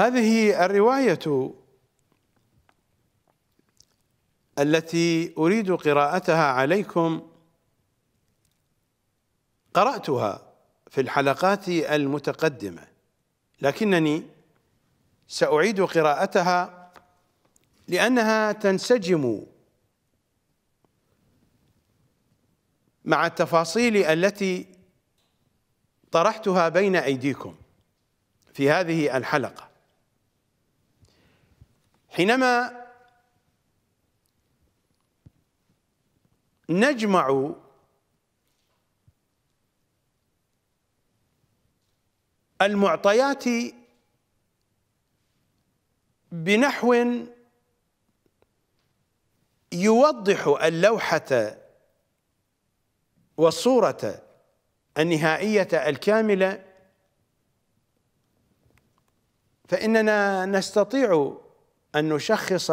هذه الروايه التي اريد قراءتها عليكم قراتها في الحلقات المتقدمه لكنني ساعيد قراءتها لانها تنسجم مع التفاصيل التي طرحتها بين ايديكم في هذه الحلقه حينما نجمع المعطيات بنحو يوضح اللوحة والصورة النهائية الكاملة فإننا نستطيع أن نشخص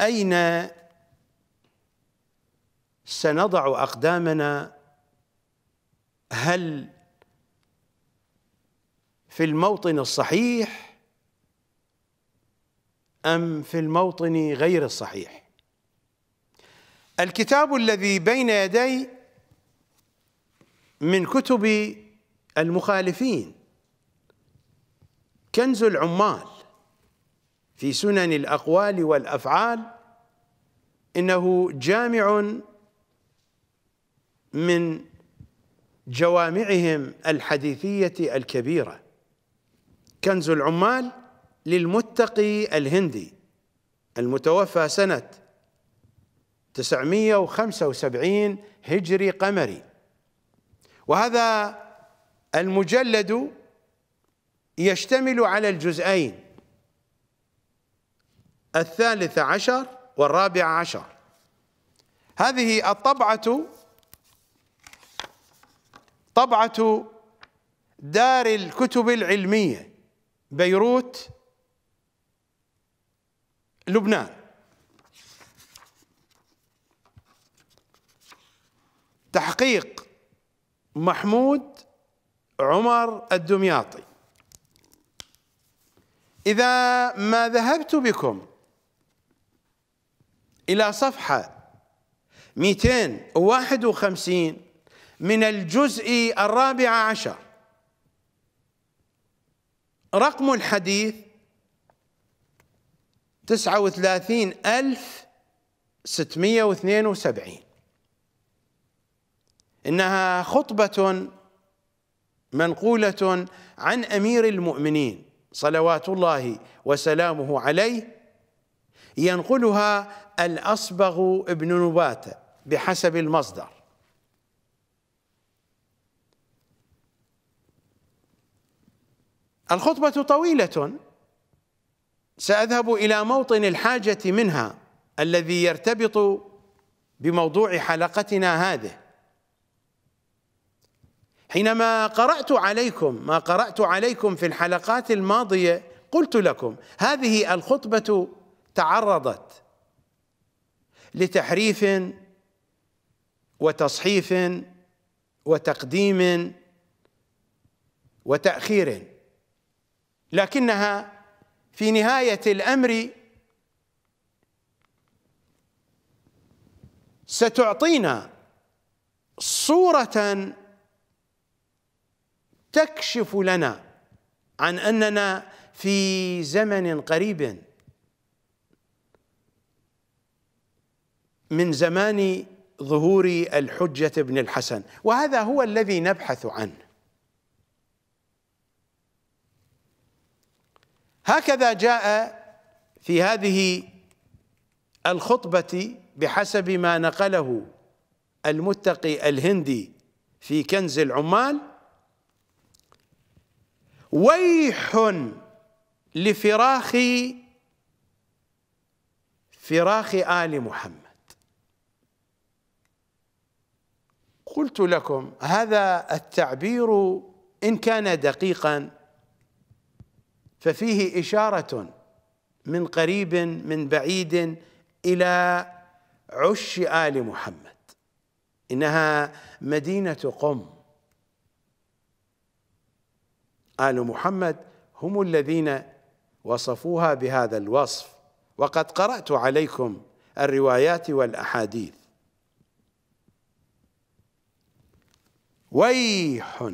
أين سنضع أقدامنا هل في الموطن الصحيح أم في الموطن غير الصحيح الكتاب الذي بين يدي من كتب المخالفين كنز العمال في سنن الأقوال والأفعال إنه جامع من جوامعهم الحديثية الكبيرة كنز العمال للمتقي الهندي المتوفى سنة 975 هجري قمري وهذا المجلد يشتمل على الجزئين الثالث عشر والرابع عشر هذه الطبعة طبعة دار الكتب العلمية بيروت لبنان تحقيق محمود عمر الدمياطي إذا ما ذهبت بكم إلى صفحة 251 من الجزء الرابع عشر رقم الحديث 39672 إنها خطبة منقولة عن أمير المؤمنين صلوات الله وسلامه عليه ينقلها الأصبغ ابن نباتة بحسب المصدر الخطبة طويلة سأذهب إلى موطن الحاجة منها الذي يرتبط بموضوع حلقتنا هذه حينما قرأت عليكم ما قرأت عليكم في الحلقات الماضية قلت لكم هذه الخطبة تعرضت لتحريف وتصحيف وتقديم وتأخير لكنها في نهاية الأمر ستعطينا صورة تكشف لنا عن أننا في زمن قريب من زمان ظهور الحجة ابن الحسن وهذا هو الذي نبحث عنه هكذا جاء في هذه الخطبة بحسب ما نقله المتقي الهندي في كنز العمال ويح لفراخ فراخ آل محمد قلت لكم هذا التعبير إن كان دقيقا ففيه إشارة من قريب من بعيد إلى عش آل محمد إنها مدينة قم آل محمد هم الذين وصفوها بهذا الوصف وقد قرأت عليكم الروايات والأحاديث ويح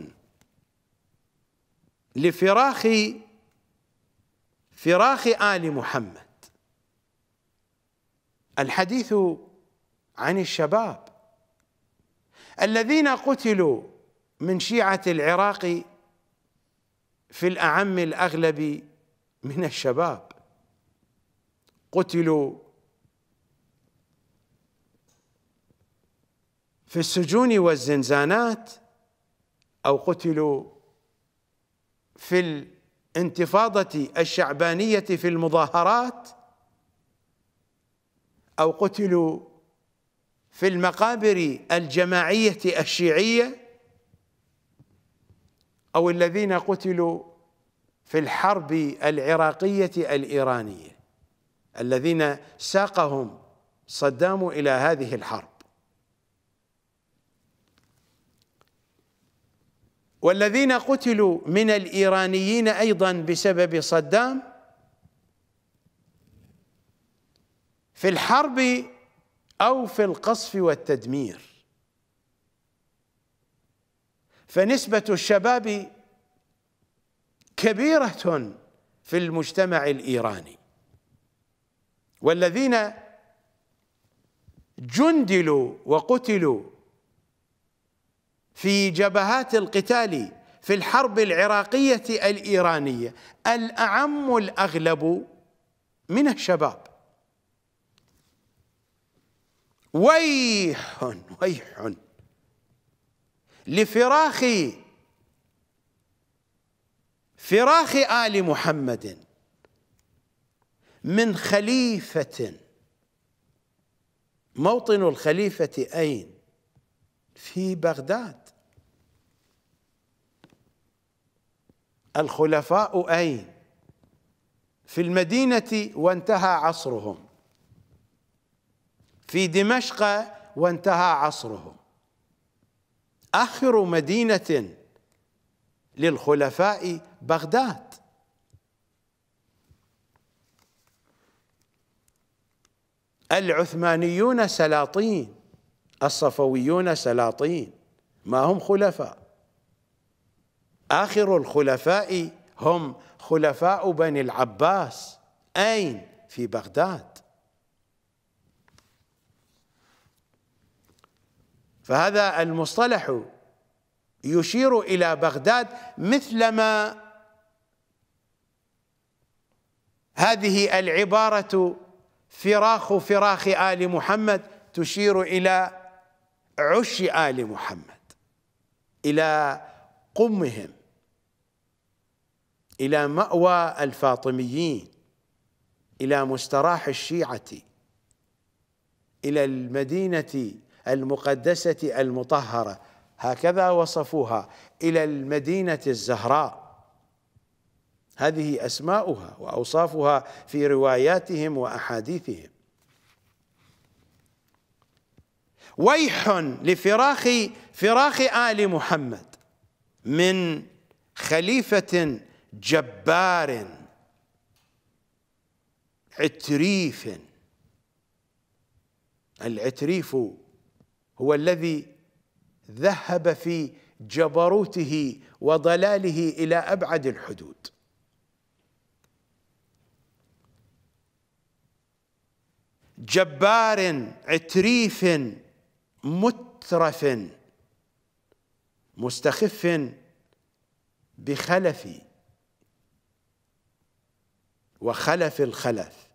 لفراخ فراخ آل محمد الحديث عن الشباب الذين قتلوا من شيعة العراق في الأعم الأغلب من الشباب قتلوا في السجون والزنزانات أو قتلوا في الانتفاضة الشعبانية في المظاهرات أو قتلوا في المقابر الجماعية الشيعية أو الذين قتلوا في الحرب العراقية الإيرانية الذين ساقهم صدام إلى هذه الحرب والذين قتلوا من الإيرانيين أيضا بسبب صدام في الحرب أو في القصف والتدمير فنسبة الشباب كبيرة في المجتمع الإيراني والذين جندلوا وقتلوا في جبهات القتال في الحرب العراقية الإيرانية الأعم الأغلب من الشباب ويح ويح لفراخ فراخ آل محمد من خليفة موطن الخليفة أين؟ في بغداد الخلفاء أين في المدينة وانتهى عصرهم في دمشق وانتهى عصرهم آخر مدينة للخلفاء بغداد العثمانيون سلاطين الصفويون سلاطين ما هم خلفاء آخر الخلفاء هم خلفاء بني العباس أين؟ في بغداد فهذا المصطلح يشير إلى بغداد مثلما هذه العبارة فراخ فراخ آل محمد تشير إلى عش آل محمد إلى قمهم إلى مأوى الفاطميين إلى مستراح الشيعة إلى المدينة المقدسة المطهرة هكذا وصفوها إلى المدينة الزهراء هذه أسماؤها وأوصافها في رواياتهم وأحاديثهم ويح لفراخ فراخ آل محمد من خليفة جبار عتريف العتريف هو الذي ذهب في جبروته وضلاله الى ابعد الحدود جبار عتريف مترف مستخف بخلف وخلف الخلف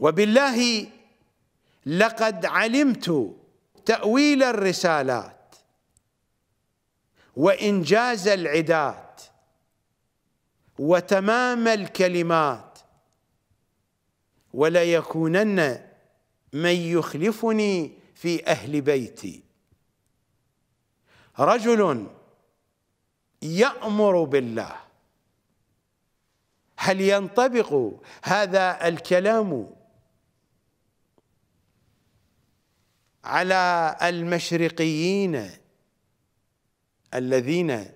وبالله لقد علمت تأويل الرسالات وإنجاز العداد وتمام الكلمات وليكونن من يخلفني في أهل بيتي رجل يأمر بالله هل ينطبق هذا الكلام على المشرقيين الذين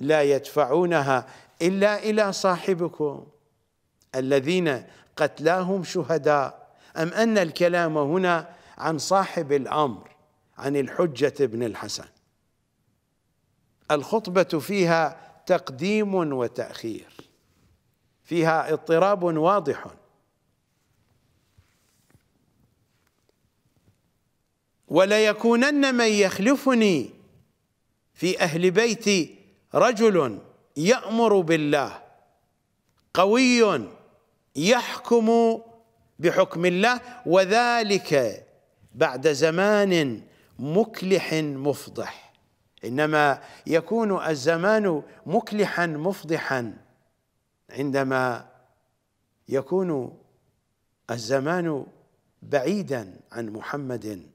لا يدفعونها إلا إلى صاحبكم الذين قتلاهم شهداء أم أن الكلام هنا عن صاحب الأمر عن الحجة بن الحسن الخطبة فيها تقديم وتأخير فيها اضطراب واضح وليكونن من يخلفني في أهل بيتي رجل يأمر بالله قوي يحكم بحكم الله وذلك بعد زمان مكلح مفضح انما يكون الزمان مكلحا مفضحا عندما يكون الزمان بعيدا عن محمد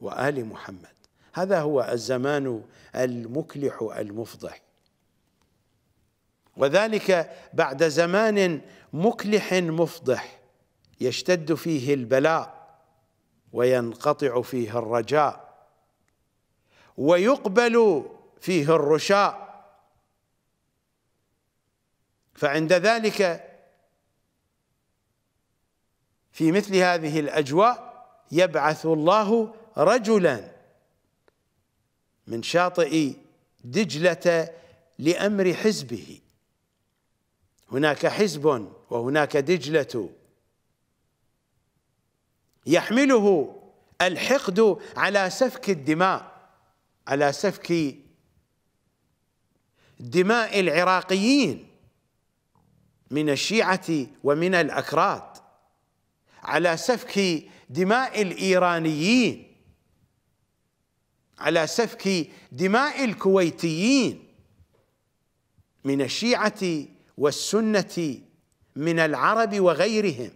وال محمد هذا هو الزمان المكلح المفضح وذلك بعد زمان مكلح مفضح يشتد فيه البلاء وينقطع فيه الرجاء ويقبل فيه الرشاء فعند ذلك في مثل هذه الأجواء يبعث الله رجلا من شاطئ دجلة لأمر حزبه هناك حزب وهناك دجلة يحمله الحقد على سفك الدماء على سفك دماء العراقيين من الشيعة ومن الأكراد على سفك دماء الإيرانيين على سفك دماء الكويتيين من الشيعة والسنة من العرب وغيرهم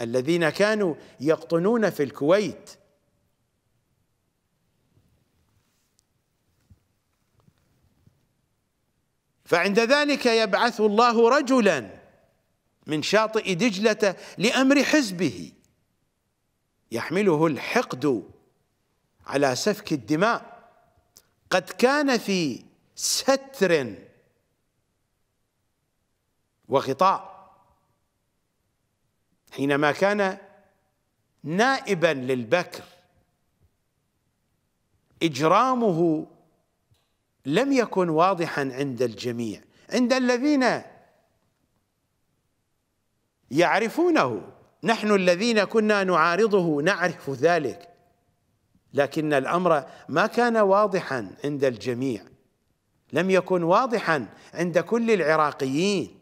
الذين كانوا يقطنون في الكويت فعند ذلك يبعث الله رجلا من شاطئ دجلة لأمر حزبه يحمله الحقد على سفك الدماء قد كان في ستر وغطاء حينما كان نائبا للبكر إجرامه لم يكن واضحا عند الجميع عند الذين يعرفونه نحن الذين كنا نعارضه نعرف ذلك لكن الامر ما كان واضحا عند الجميع لم يكن واضحا عند كل العراقيين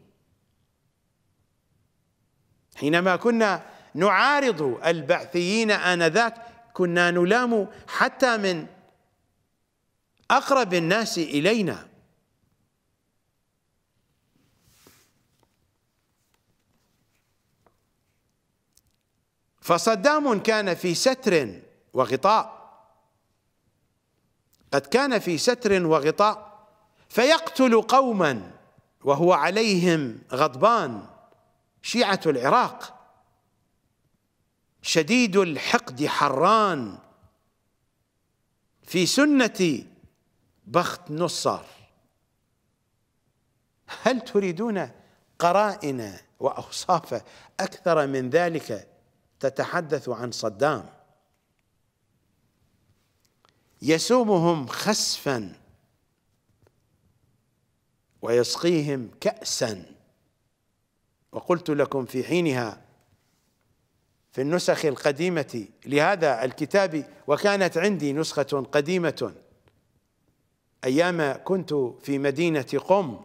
حينما كنا نعارض البعثيين انذاك كنا نلام حتى من أقرب الناس إلينا فصدام كان في ستر وغطاء قد كان في ستر وغطاء فيقتل قوما وهو عليهم غضبان شيعة العراق شديد الحقد حران في سنة بخت نصار هل تريدون قرائن وأوصاف أكثر من ذلك تتحدث عن صدام يسومهم خسفا ويسقيهم كأسا وقلت لكم في حينها في النسخ القديمة لهذا الكتاب وكانت عندي نسخة قديمة أيام كنت في مدينة قم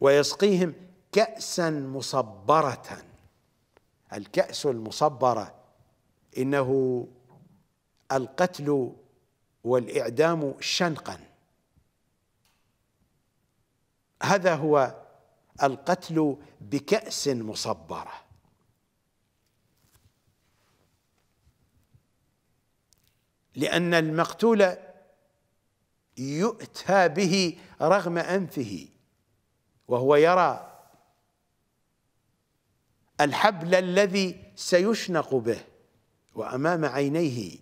ويسقيهم كأسا مصبرة الكأس المصبرة إنه القتل والإعدام شنقا هذا هو القتل بكأس مصبرة لأن المقتول يؤتى به رغم أنفه وهو يرى الحبل الذي سيشنق به وأمام عينيه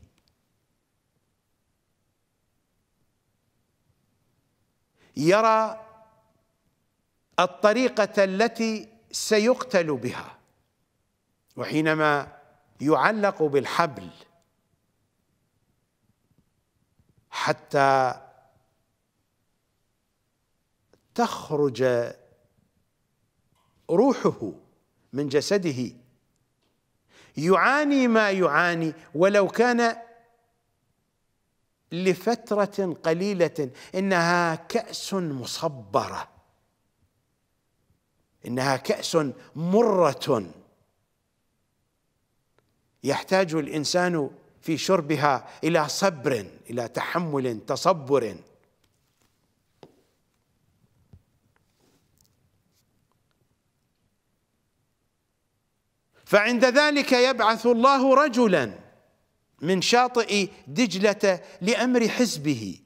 يرى الطريقة التي سيقتل بها وحينما يعلق بالحبل حتى تخرج روحه من جسده يعاني ما يعاني ولو كان لفترة قليلة إنها كأس مصبرة إنها كأس مرة يحتاج الإنسان في شربها إلى صبر إلى تحمل تصبر فعند ذلك يبعث الله رجلا من شاطئ دجلة لأمر حزبه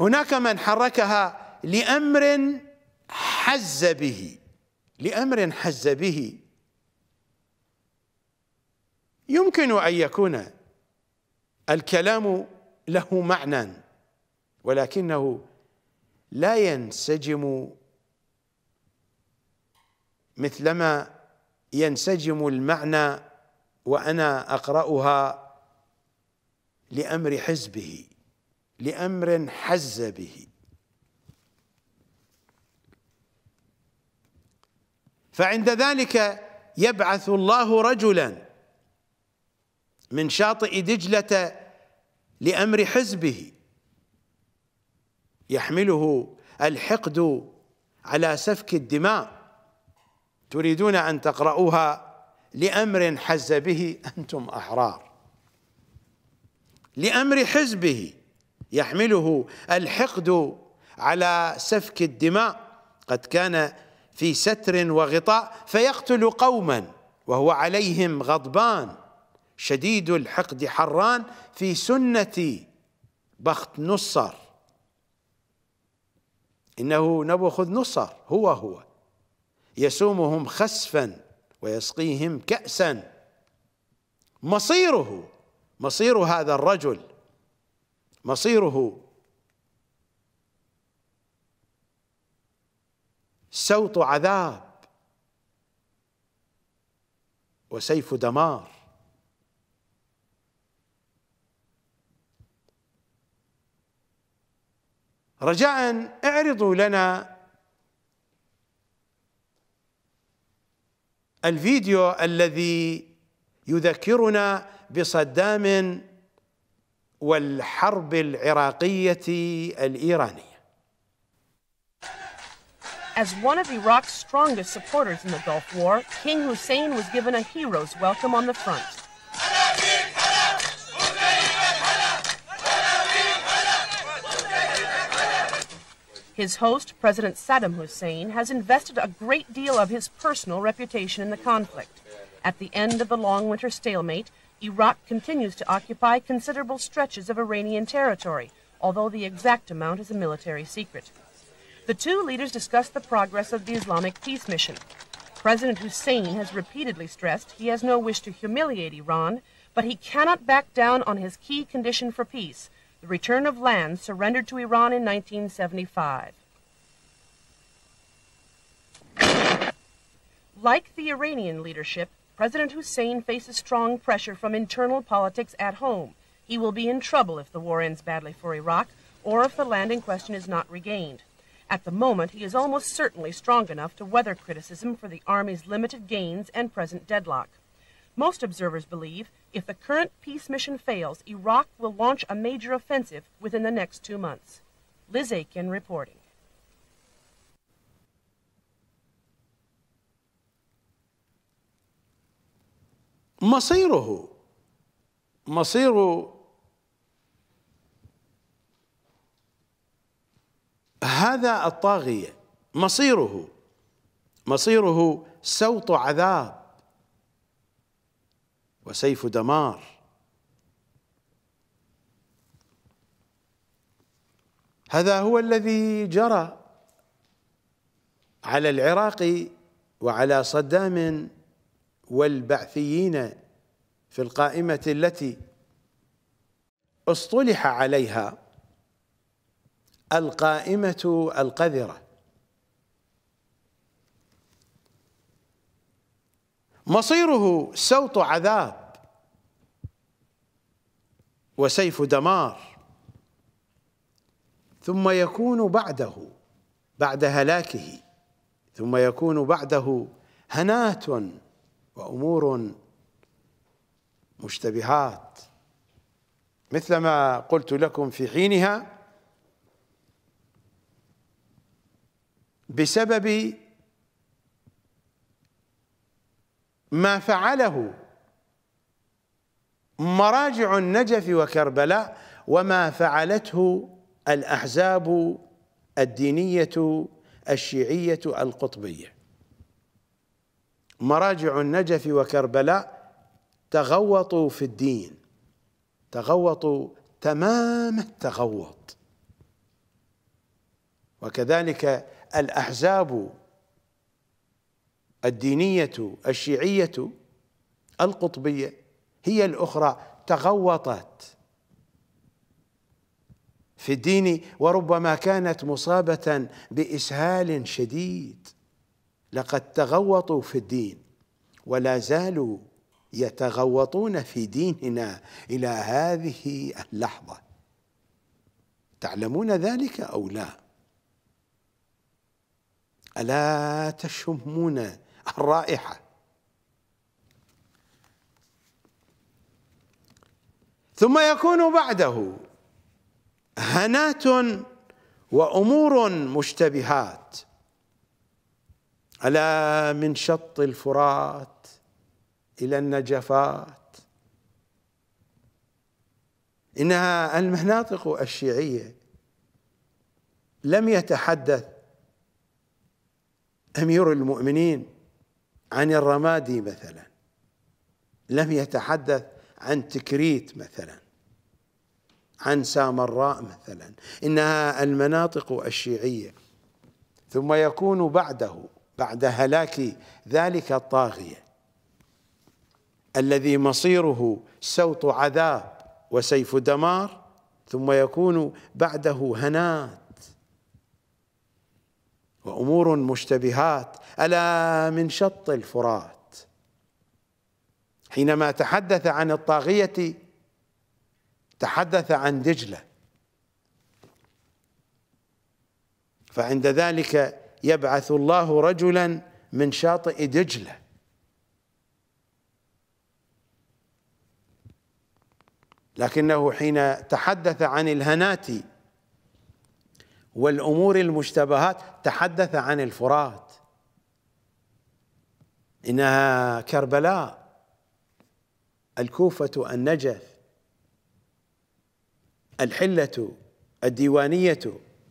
هناك من حركها لأمر حز به لأمر حز به يمكن أن يكون الكلام له معنى ولكنه لا ينسجم مثلما ينسجم المعنى وانا اقراها لامر حزبه لامر حز به فعند ذلك يبعث الله رجلا من شاطئ دجله لامر حزبه يحمله الحقد على سفك الدماء تريدون أن تقرأوها لأمر حز به أنتم أحرار لأمر حزبه يحمله الحقد على سفك الدماء قد كان في ستر وغطاء فيقتل قوما وهو عليهم غضبان شديد الحقد حران في سنة بخت نصر إنه نبوخذ نصر هو هو يسومهم خسفا ويسقيهم كأسا مصيره مصير هذا الرجل مصيره سوط عذاب وسيف دمار رجاء اعرضوا لنا الفيديو الذي يذكرنا بصدام والحرب العراقية الإيرانية As one of Iraq's strongest supporters in the Gulf War, King Hussein was given a hero's welcome on the front. His host, President Saddam Hussein, has invested a great deal of his personal reputation in the conflict. At the end of the long winter stalemate, Iraq continues to occupy considerable stretches of Iranian territory, although the exact amount is a military secret. The two leaders discussed the progress of the Islamic peace mission. President Hussein has repeatedly stressed he has no wish to humiliate Iran, but he cannot back down on his key condition for peace, the return of lands surrendered to Iran in 1975. Like the Iranian leadership, President Hussein faces strong pressure from internal politics at home. He will be in trouble if the war ends badly for Iraq or if the land in question is not regained. At the moment, he is almost certainly strong enough to weather criticism for the Army's limited gains and present deadlock. Most observers believe If the current peace mission fails, Iraq will launch a major offensive within the next two months. Liz Aiken reporting. مصيره مصير هذا الطاغيه مصيره مصيره سوط عذاب وسيف دمار هذا هو الذي جرى على العراق وعلى صدام والبعثيين في القائمة التي اصطلح عليها القائمة القذرة مصيره سوط عذاب وسيف دمار ثم يكون بعده بعد هلاكه ثم يكون بعده هناة وأمور مشتبهات مثل ما قلت لكم في حينها بسبب ما فعله مراجع النجف وكربلاء وما فعلته الأحزاب الدينية الشيعية القطبية مراجع النجف وكربلاء تغوطوا في الدين تغوطوا تمام التغوط وكذلك الأحزاب الدينية الشيعية القطبية هي الأخرى تغوطت في الدين وربما كانت مصابة بإسهال شديد لقد تغوطوا في الدين ولا زالوا يتغوطون في ديننا إلى هذه اللحظة تعلمون ذلك أو لا ألا تشمون الرائحة ثم يكون بعده هنات وأمور مشتبهات ألا من شط الفرات إلى النجفات إنها المناطق الشيعية لم يتحدث أمير المؤمنين عن الرمادي مثلا لم يتحدث عن تكريت مثلا عن سامراء مثلا انها المناطق الشيعيه ثم يكون بعده بعد هلاك ذلك الطاغيه الذي مصيره سوط عذاب وسيف دمار ثم يكون بعده هنات وامور مشتبهات ألا من شط الفرات حينما تحدث عن الطاغية تحدث عن دجلة فعند ذلك يبعث الله رجلا من شاطئ دجلة لكنه حين تحدث عن الهنات والأمور المشتبهات تحدث عن الفرات إنها كربلاء الكوفة النجف الحلة الديوانية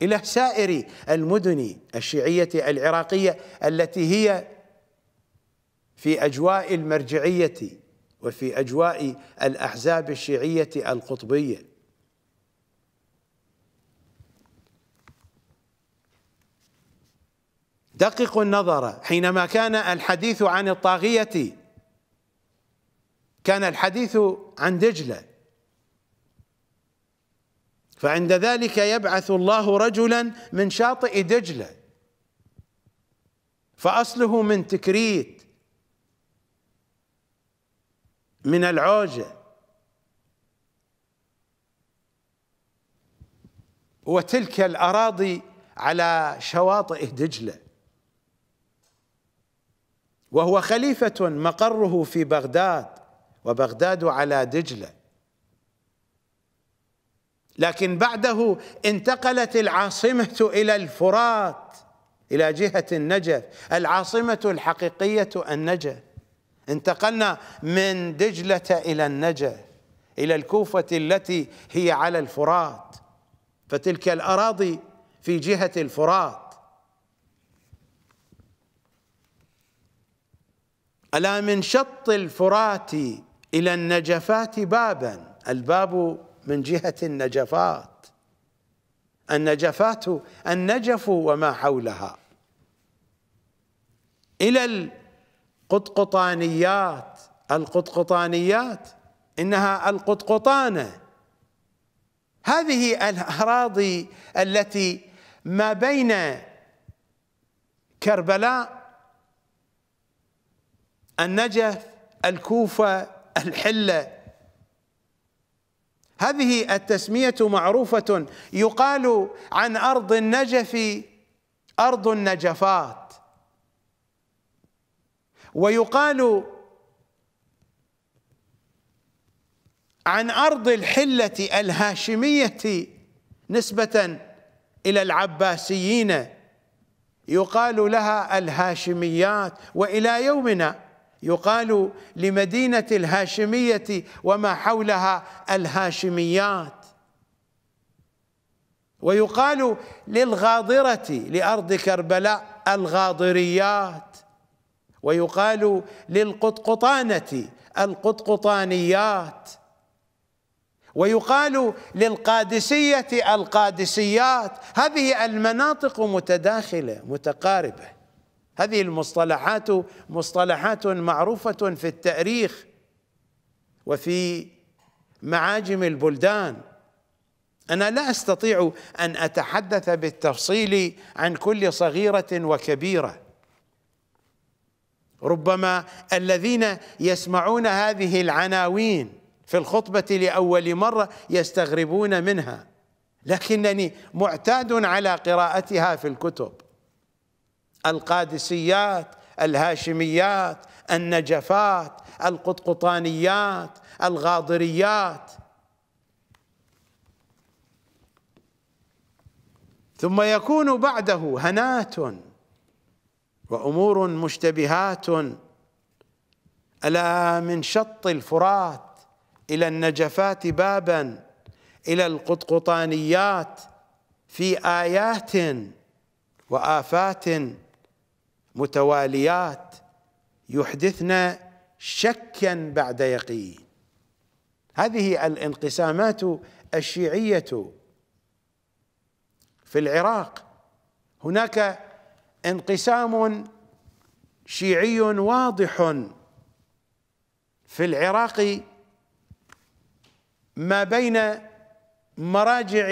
إلى سائر المدن الشيعية العراقية التي هي في أجواء المرجعية وفي أجواء الأحزاب الشيعية القطبية دققوا النظر حينما كان الحديث عن الطاغية كان الحديث عن دجلة فعند ذلك يبعث الله رجلا من شاطئ دجلة فأصله من تكريت من العوجة وتلك الأراضي على شواطئ دجله وهو خليفة مقره في بغداد وبغداد على دجلة لكن بعده انتقلت العاصمة إلى الفرات إلى جهة النجف العاصمة الحقيقية النجف انتقلنا من دجلة إلى النجف إلى الكوفة التي هي على الفرات فتلك الأراضي في جهة الفرات ألا من شط الفرات إلى النجفات بابا الباب من جهة النجفات النجفات النجف وما حولها إلى القطقطانيات القطقطانيات إنها القطقطانة هذه الأراضي التي ما بين كربلاء النجف الكوفة الحلة هذه التسمية معروفة يقال عن أرض النجف أرض النجفات ويقال عن أرض الحلة الهاشمية نسبة إلى العباسيين يقال لها الهاشميات وإلى يومنا يقال لمدينة الهاشمية وما حولها الهاشميات ويقال للغاضرة لأرض كربلاء الغاضريات ويقال للقطقطانة القطقطانيات ويقال للقادسية القادسيات هذه المناطق متداخلة متقاربة هذه المصطلحات مصطلحات معروفة في التاريخ وفي معاجم البلدان أنا لا أستطيع أن أتحدث بالتفصيل عن كل صغيرة وكبيرة ربما الذين يسمعون هذه العناوين في الخطبة لأول مرة يستغربون منها لكنني معتاد على قراءتها في الكتب القادسيات الهاشميات النجفات القطقطانيات الغاضريات ثم يكون بعده هنات وامور مشتبهات الا من شط الفرات الى النجفات بابا الى القطقطانيات في ايات وافات متواليات يحدثنا شكا بعد يقين هذه الانقسامات الشيعيه في العراق هناك انقسام شيعي واضح في العراق ما بين مراجع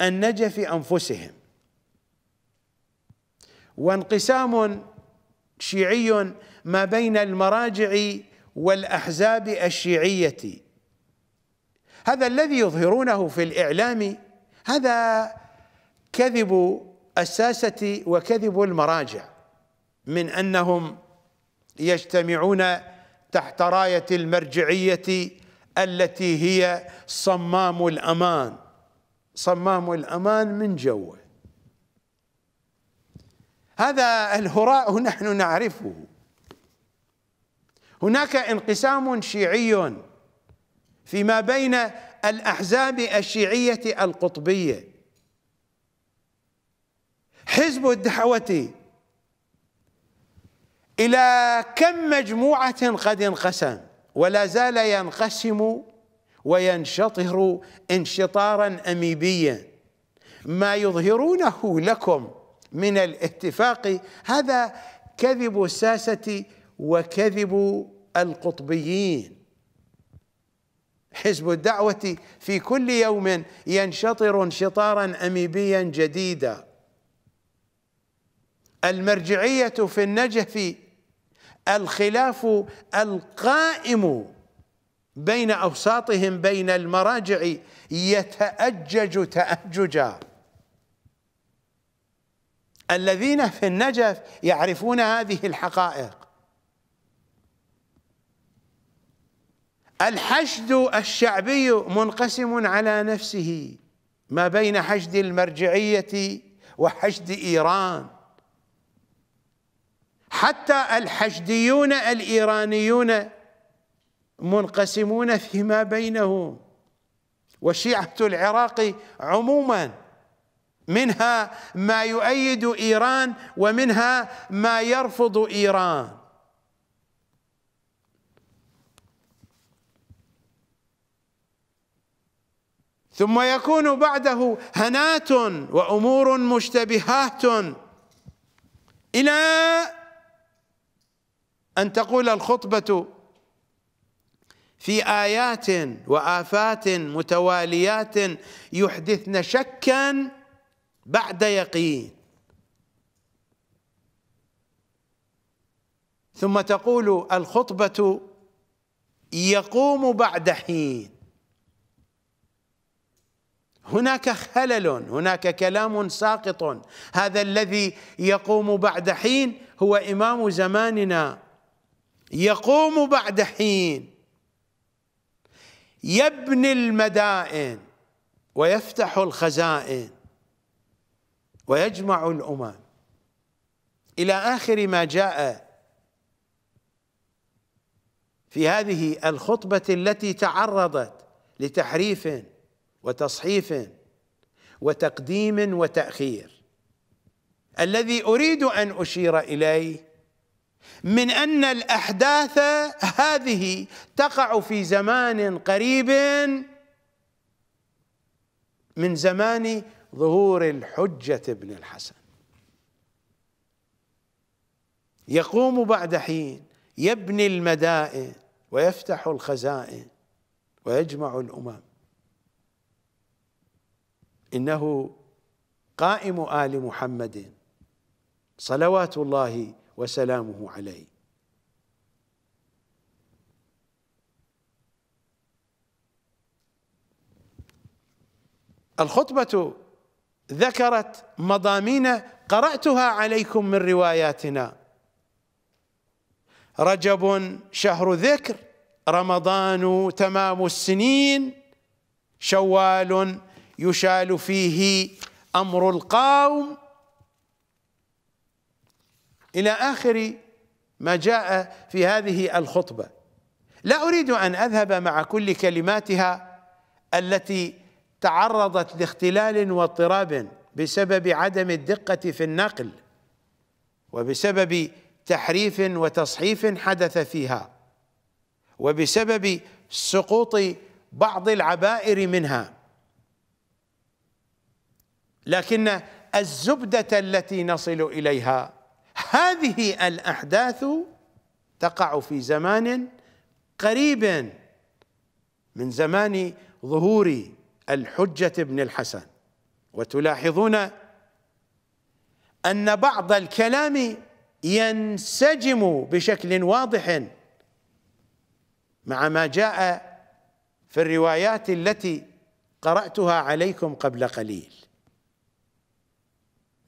النجف انفسهم وانقسام شيعي ما بين المراجع والأحزاب الشيعية هذا الذي يظهرونه في الإعلام هذا كذب الساسة وكذب المراجع من أنهم يجتمعون تحت راية المرجعية التي هي صمام الأمان صمام الأمان من جوه هذا الهراء نحن نعرفه هناك انقسام شيعي فيما بين الأحزاب الشيعية القطبية حزب الدعوة إلى كم مجموعة قد انقسم ولا زال ينقسم وينشطر انشطارا أميبيا ما يظهرونه لكم من الاتفاق هذا كذب الساسة وكذب القطبيين حزب الدعوة في كل يوم ينشطر انشطارا أميبيا جديدا المرجعية في النجف الخلاف القائم بين أوساطهم بين المراجع يتأجج تأججا الذين في النجف يعرفون هذه الحقائق الحشد الشعبي منقسم على نفسه ما بين حشد المرجعية وحشد إيران حتى الحشديون الإيرانيون منقسمون فيما بينهم وشيعة العراق عموماً منها ما يؤيد ايران ومنها ما يرفض ايران ثم يكون بعده هنات وامور مشتبهات الى ان تقول الخطبه في ايات وافات متواليات يحدثن شكا بعد يقين ثم تقول الخطبة يقوم بعد حين هناك خلل هناك كلام ساقط هذا الذي يقوم بعد حين هو إمام زماننا يقوم بعد حين يبني المدائن ويفتح الخزائن ويجمع الأمم إلى آخر ما جاء في هذه الخطبة التي تعرضت لتحريف وتصحيف وتقديم وتأخير الذي أريد أن أشير إليه من أن الأحداث هذه تقع في زمان قريب من زمان ظهور الحجة ابن الحسن يقوم بعد حين يبني المدائن ويفتح الخزائن ويجمع الأمم إنه قائم آل محمد صلوات الله وسلامه عليه الخطبة ذكرت مضامين قرأتها عليكم من رواياتنا رجب شهر ذكر رمضان تمام السنين شوال يشال فيه أمر القوم إلى آخر ما جاء في هذه الخطبة لا أريد أن أذهب مع كل كلماتها التي تعرضت لاختلال واضطراب بسبب عدم الدقة في النقل وبسبب تحريف وتصحيف حدث فيها وبسبب سقوط بعض العبائر منها لكن الزبدة التي نصل إليها هذه الأحداث تقع في زمان قريب من زمان ظهور الحجة بن الحسن وتلاحظون أن بعض الكلام ينسجم بشكل واضح مع ما جاء في الروايات التي قرأتها عليكم قبل قليل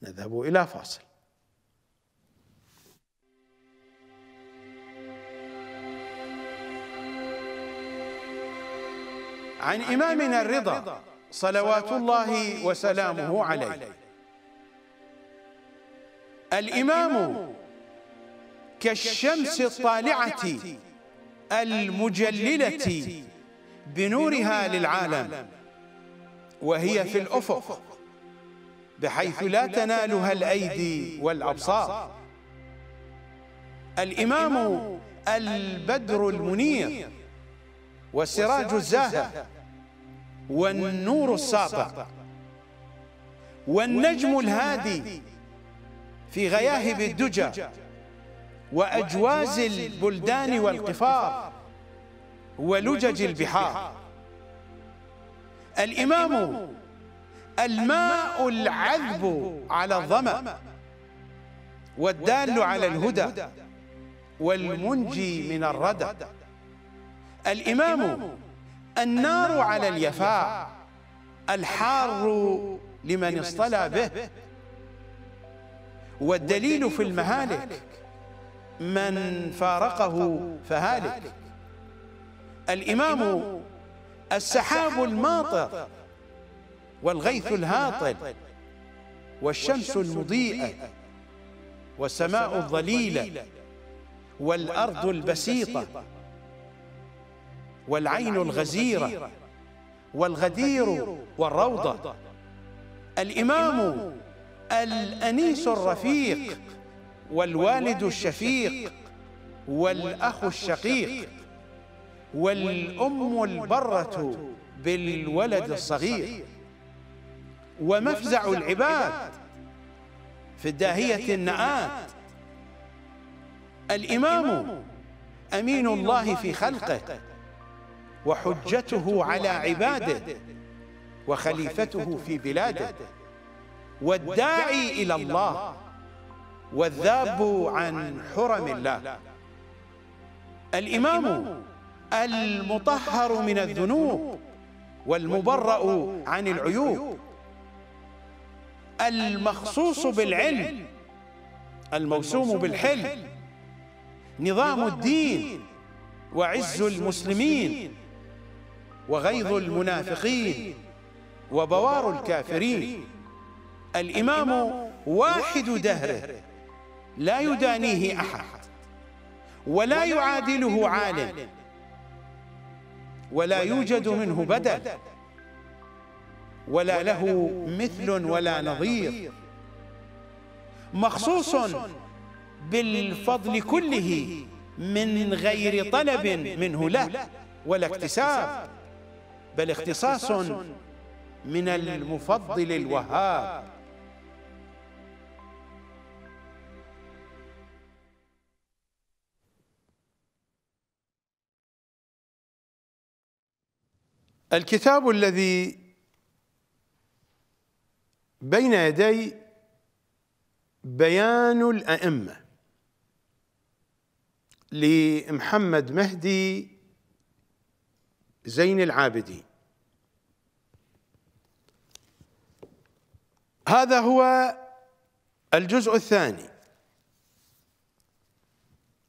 نذهب إلى فاصل عن إمامنا الرضا صلوات الله وسلامه عليه الإمام كالشمس الطالعة المجللة بنورها للعالم وهي في الأفق بحيث لا تنالها الأيدي والأبصار الإمام البدر المنير والسراج الزاهر والنور الساطع والنجم الهادي في غياهب الدجى وأجواز البلدان والقفار ولجج البحار الإمام الماء العذب على الظمأ والدال على الهدى والمنجي من الردى الإمام النار على اليفاء الحار لمن اصطلى به والدليل في المهالك من فارقه فهالك الإمام السحاب الماطر والغيث الهاطل والشمس المضيئة والسماء الظليلة والأرض البسيطة والعين الغزيرة والغدير والروضة الإمام الأنيس الرفيق والوالد الشفيق والأخ الشقيق والأم البرة بالولد الصغير ومفزع العباد في الداهية النآت الإمام أمين الله في خلقه وحجته على عباده وخليفته في بلاده والداعي إلى الله والذاب عن حرم الله الإمام المطهر من الذنوب والمبرأ عن العيوب المخصوص بالعلم الموسوم بالحلم نظام الدين وعز المسلمين وغيظ المنافقين وبوار الكافرين الإمام واحد دهره لا يدانيه أحد ولا يعادله عالم ولا يوجد منه بدل ولا له مثل ولا نظير مخصوص بالفضل كله من غير طلب منه له ولا اكتساب بل اختصاص من المفضل الوهاب الكتاب الذي بين يدي بيان الأئمة لمحمد مهدي زين العابدين هذا هو الجزء الثاني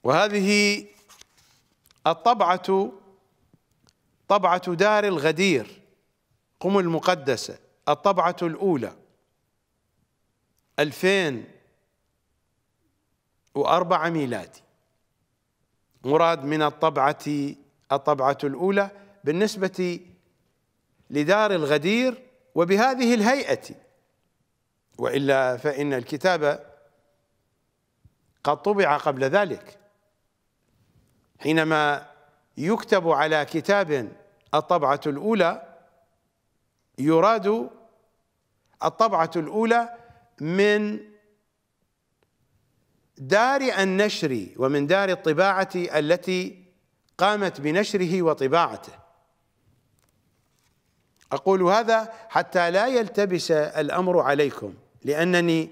وهذه الطبعة طبعة دار الغدير قم المقدسة الطبعة الأولى 2004 ميلادي مراد من الطبعة الطبعة الأولى بالنسبة لدار الغدير وبهذه الهيئة وإلا فإن الكتاب قد طبع قبل ذلك حينما يكتب على كتاب الطبعة الأولى يراد الطبعة الأولى من دار النشر ومن دار الطباعة التي قامت بنشره وطباعته أقول هذا حتى لا يلتبس الأمر عليكم لأنني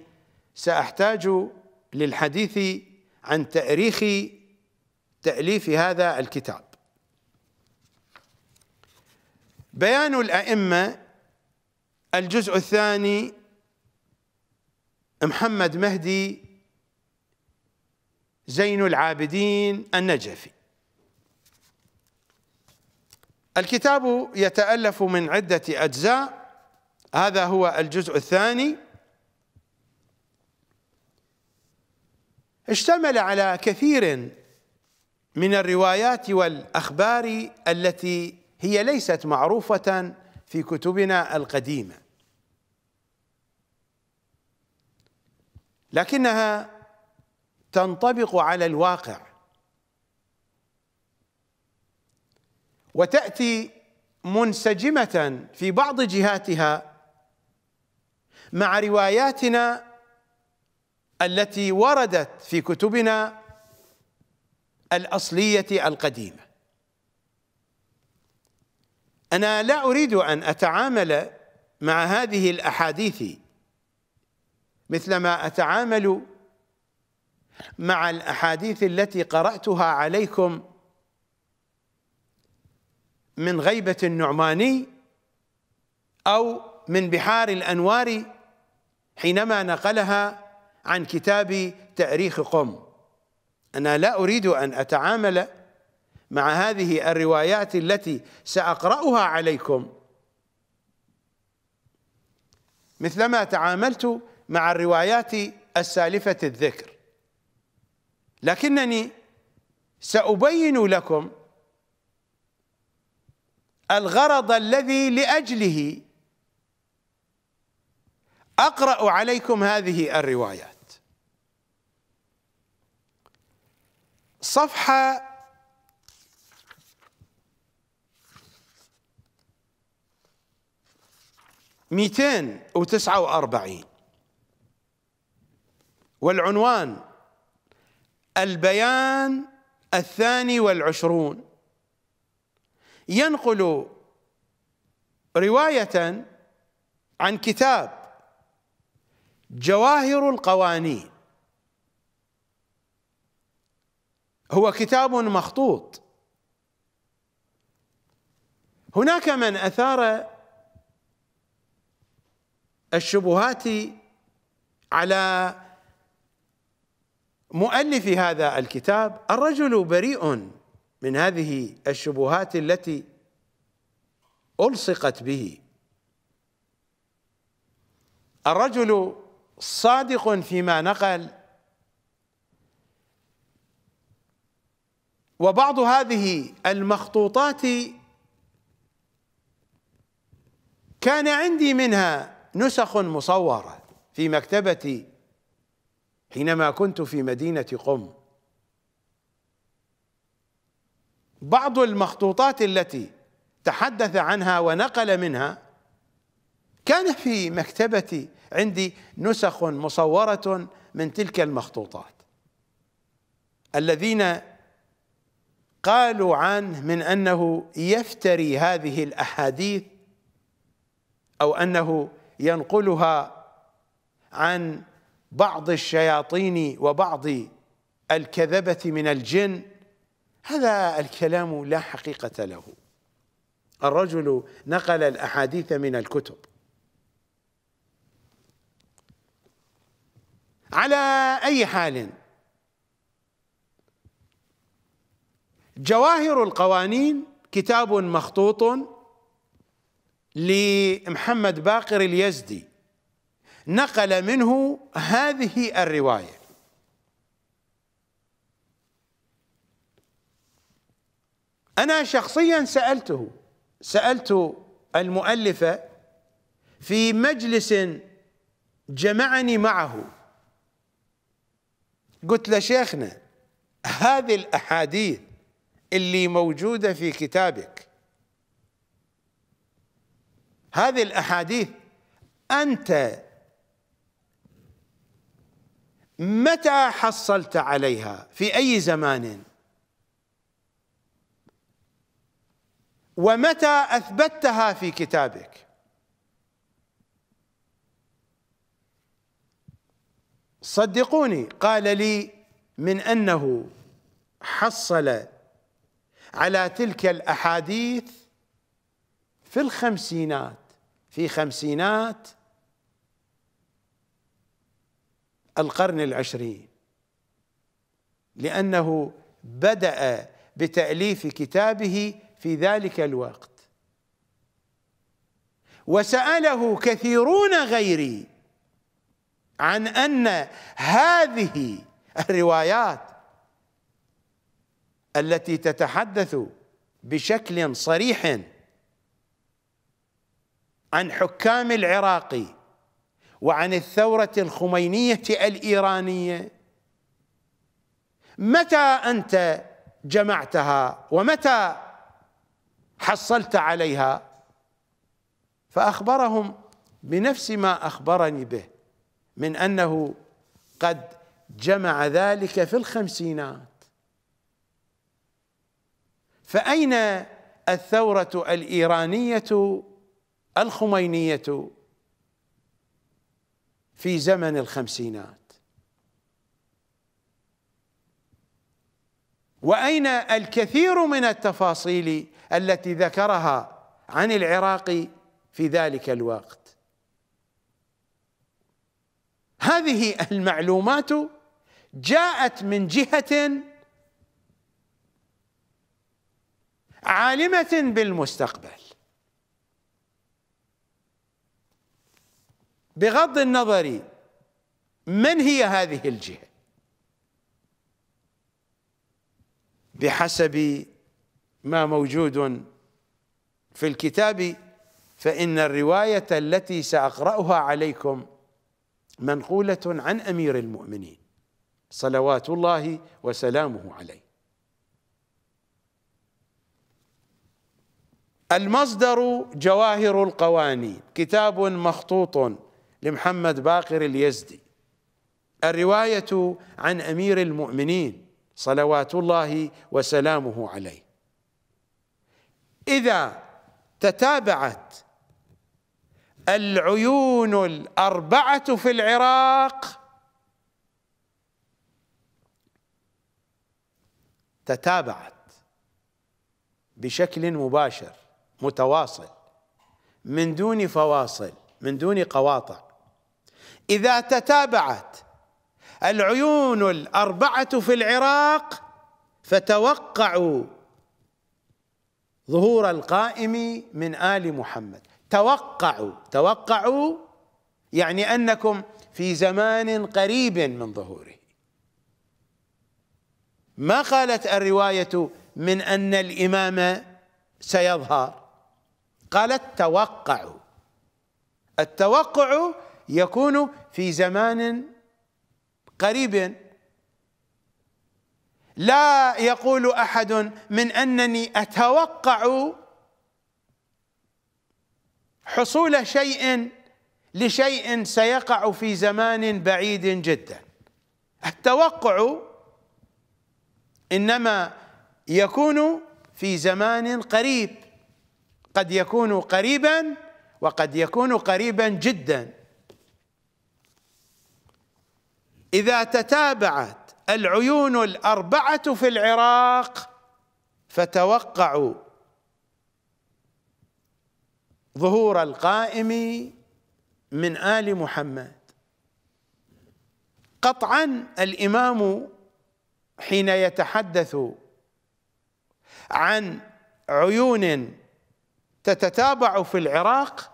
سأحتاج للحديث عن تأريخ تأليف هذا الكتاب بيان الأئمة الجزء الثاني محمد مهدي زين العابدين النجفي الكتاب يتألف من عدة أجزاء هذا هو الجزء الثاني اشتمل على كثير من الروايات والأخبار التي هي ليست معروفة في كتبنا القديمة لكنها تنطبق على الواقع وتاتي منسجمه في بعض جهاتها مع رواياتنا التي وردت في كتبنا الاصليه القديمه انا لا اريد ان اتعامل مع هذه الاحاديث مثلما اتعامل مع الاحاديث التي قراتها عليكم من غيبة النعماني أو من بحار الأنوار حينما نقلها عن كتاب تاريخ قم أنا لا أريد أن أتعامل مع هذه الروايات التي سأقرأها عليكم مثلما تعاملت مع الروايات السالفة الذكر لكنني سأبين لكم الغرض الذي لاجله اقرا عليكم هذه الروايات صفحه مئتين وتسعة وأربعين والعنوان البيان الثاني والعشرون ينقل رواية عن كتاب جواهر القوانين هو كتاب مخطوط هناك من أثار الشبهات على مؤلف هذا الكتاب الرجل بريء من هذه الشبهات التي ألصقت به الرجل صادق فيما نقل وبعض هذه المخطوطات كان عندي منها نسخ مصوره في مكتبتي حينما كنت في مدينه قم بعض المخطوطات التي تحدث عنها ونقل منها كان في مكتبتي عندي نسخ مصورة من تلك المخطوطات الذين قالوا عنه من أنه يفتري هذه الأحاديث أو أنه ينقلها عن بعض الشياطين وبعض الكذبة من الجن هذا الكلام لا حقيقة له الرجل نقل الأحاديث من الكتب على أي حال جواهر القوانين كتاب مخطوط لمحمد باقر اليزدي نقل منه هذه الروايه أنا شخصيا سألته سألت المؤلفة في مجلس جمعني معه قلت له شيخنا هذه الأحاديث اللي موجودة في كتابك هذه الأحاديث أنت متى حصلت عليها في أي زمان ومتى اثبتها في كتابك صدقوني قال لي من انه حصل على تلك الاحاديث في الخمسينات في خمسينات القرن العشرين لانه بدأ بتأليف كتابه في ذلك الوقت وسأله كثيرون غيري عن أن هذه الروايات التي تتحدث بشكل صريح عن حكام العراق وعن الثورة الخمينية الإيرانية متى أنت جمعتها ومتى حصلت عليها فأخبرهم بنفس ما أخبرني به من أنه قد جمع ذلك في الخمسينات فأين الثورة الإيرانية الخمينية في زمن الخمسينات واين الكثير من التفاصيل التي ذكرها عن العراق في ذلك الوقت هذه المعلومات جاءت من جهه عالمه بالمستقبل بغض النظر من هي هذه الجهه بحسب ما موجود في الكتاب فإن الرواية التي سأقرأها عليكم منقولة عن أمير المؤمنين صلوات الله وسلامه عليه المصدر جواهر القوانين كتاب مخطوط لمحمد باقر اليزدي الرواية عن أمير المؤمنين صلوات الله وسلامه عليه إذا تتابعت العيون الأربعة في العراق تتابعت بشكل مباشر متواصل من دون فواصل من دون قواطع إذا تتابعت العيون الاربعه في العراق فتوقعوا ظهور القائم من ال محمد توقعوا توقعوا يعني انكم في زمان قريب من ظهوره ما قالت الروايه من ان الامام سيظهر قالت توقعوا التوقع يكون في زمان قريب لا يقول احد من انني اتوقع حصول شيء لشيء سيقع في زمان بعيد جدا التوقع انما يكون في زمان قريب قد يكون قريبا وقد يكون قريبا جدا اذا تتابعت العيون الاربعه في العراق فتوقعوا ظهور القائم من ال محمد قطعا الامام حين يتحدث عن عيون تتتابع في العراق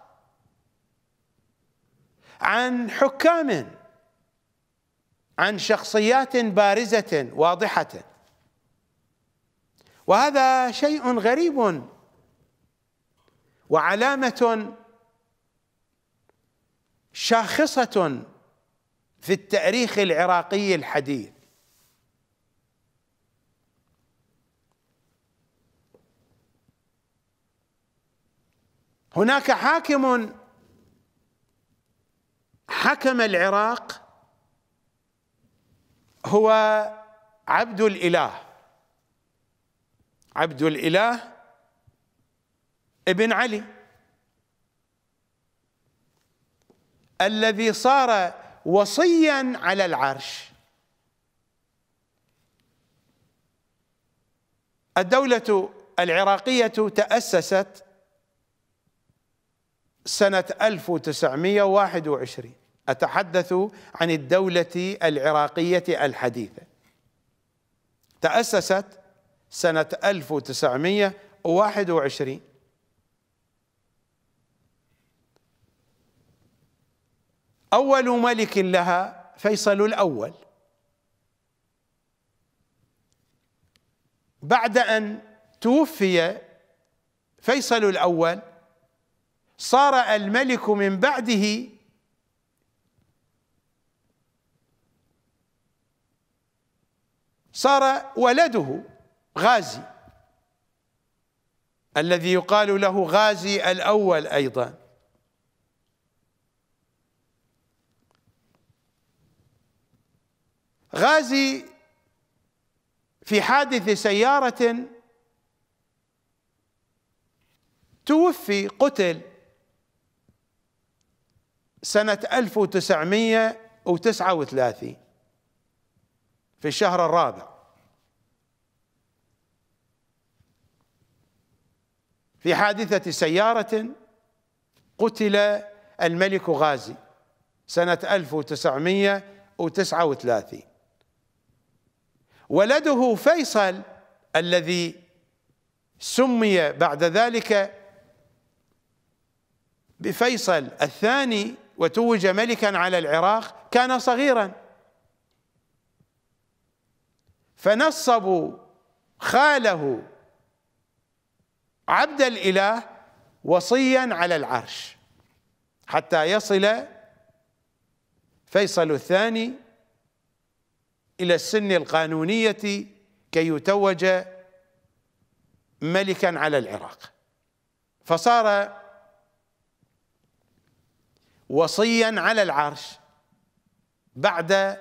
عن حكام عن شخصيات بارزة واضحة وهذا شيء غريب وعلامة شاخصة في التاريخ العراقي الحديث هناك حاكم حكم العراق هو عبد الإله عبد الإله ابن علي الذي صار وصيا على العرش الدولة العراقية تأسست سنة 1921 أتحدث عن الدولة العراقية الحديثة تأسست سنة 1921 أول ملك لها فيصل الأول بعد أن توفي فيصل الأول صار الملك من بعده صار ولده غازي الذي يقال له غازي الأول أيضا غازي في حادث سيارة توفي قتل سنة 1939 في الشهر الرابع في حادثة سيارة قتل الملك غازي سنة 1939 ولده فيصل الذي سمي بعد ذلك بفيصل الثاني وتوج ملكا على العراق كان صغيرا فنصبوا خاله عبد الاله وصيا على العرش حتى يصل فيصل الثاني الى السن القانونيه كي يتوج ملكا على العراق فصار وصيا على العرش بعد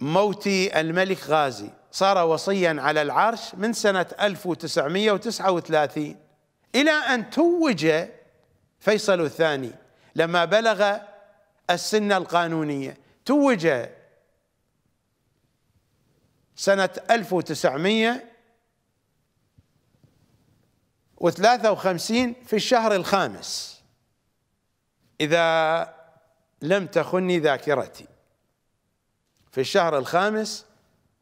موت الملك غازي صار وصيا على العرش من سنة 1939 إلى أن توج فيصل الثاني لما بلغ السن القانونية توج سنة 1953 في الشهر الخامس إذا لم تخني ذاكرتي في الشهر الخامس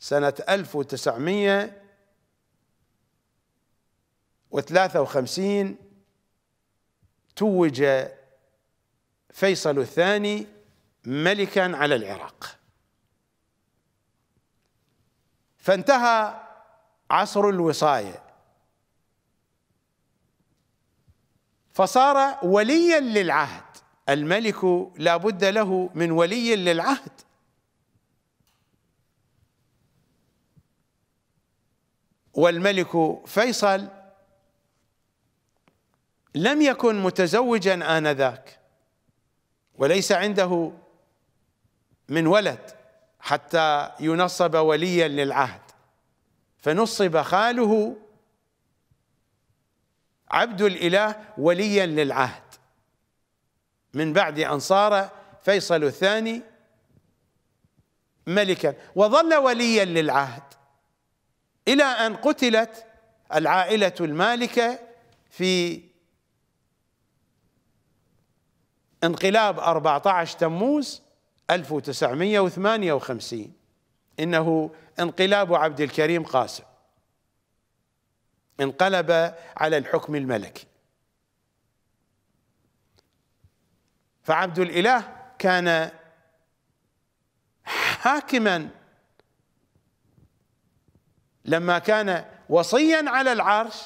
سنة 1953 توج فيصل الثاني ملكا على العراق فانتهى عصر الوصاية فصار وليا للعهد الملك لا بد له من ولي للعهد والملك فيصل لم يكن متزوجا آنذاك وليس عنده من ولد حتى ينصب وليا للعهد فنصب خاله عبد الإله وليا للعهد من بعد أن صار فيصل الثاني ملكا وظل وليا للعهد إلى أن قتلت العائلة المالكة في انقلاب 14 تموز 1958 إنه انقلاب عبد الكريم قاسم انقلب على الحكم الملكي فعبد الإله كان حاكما لما كان وصيا على العرش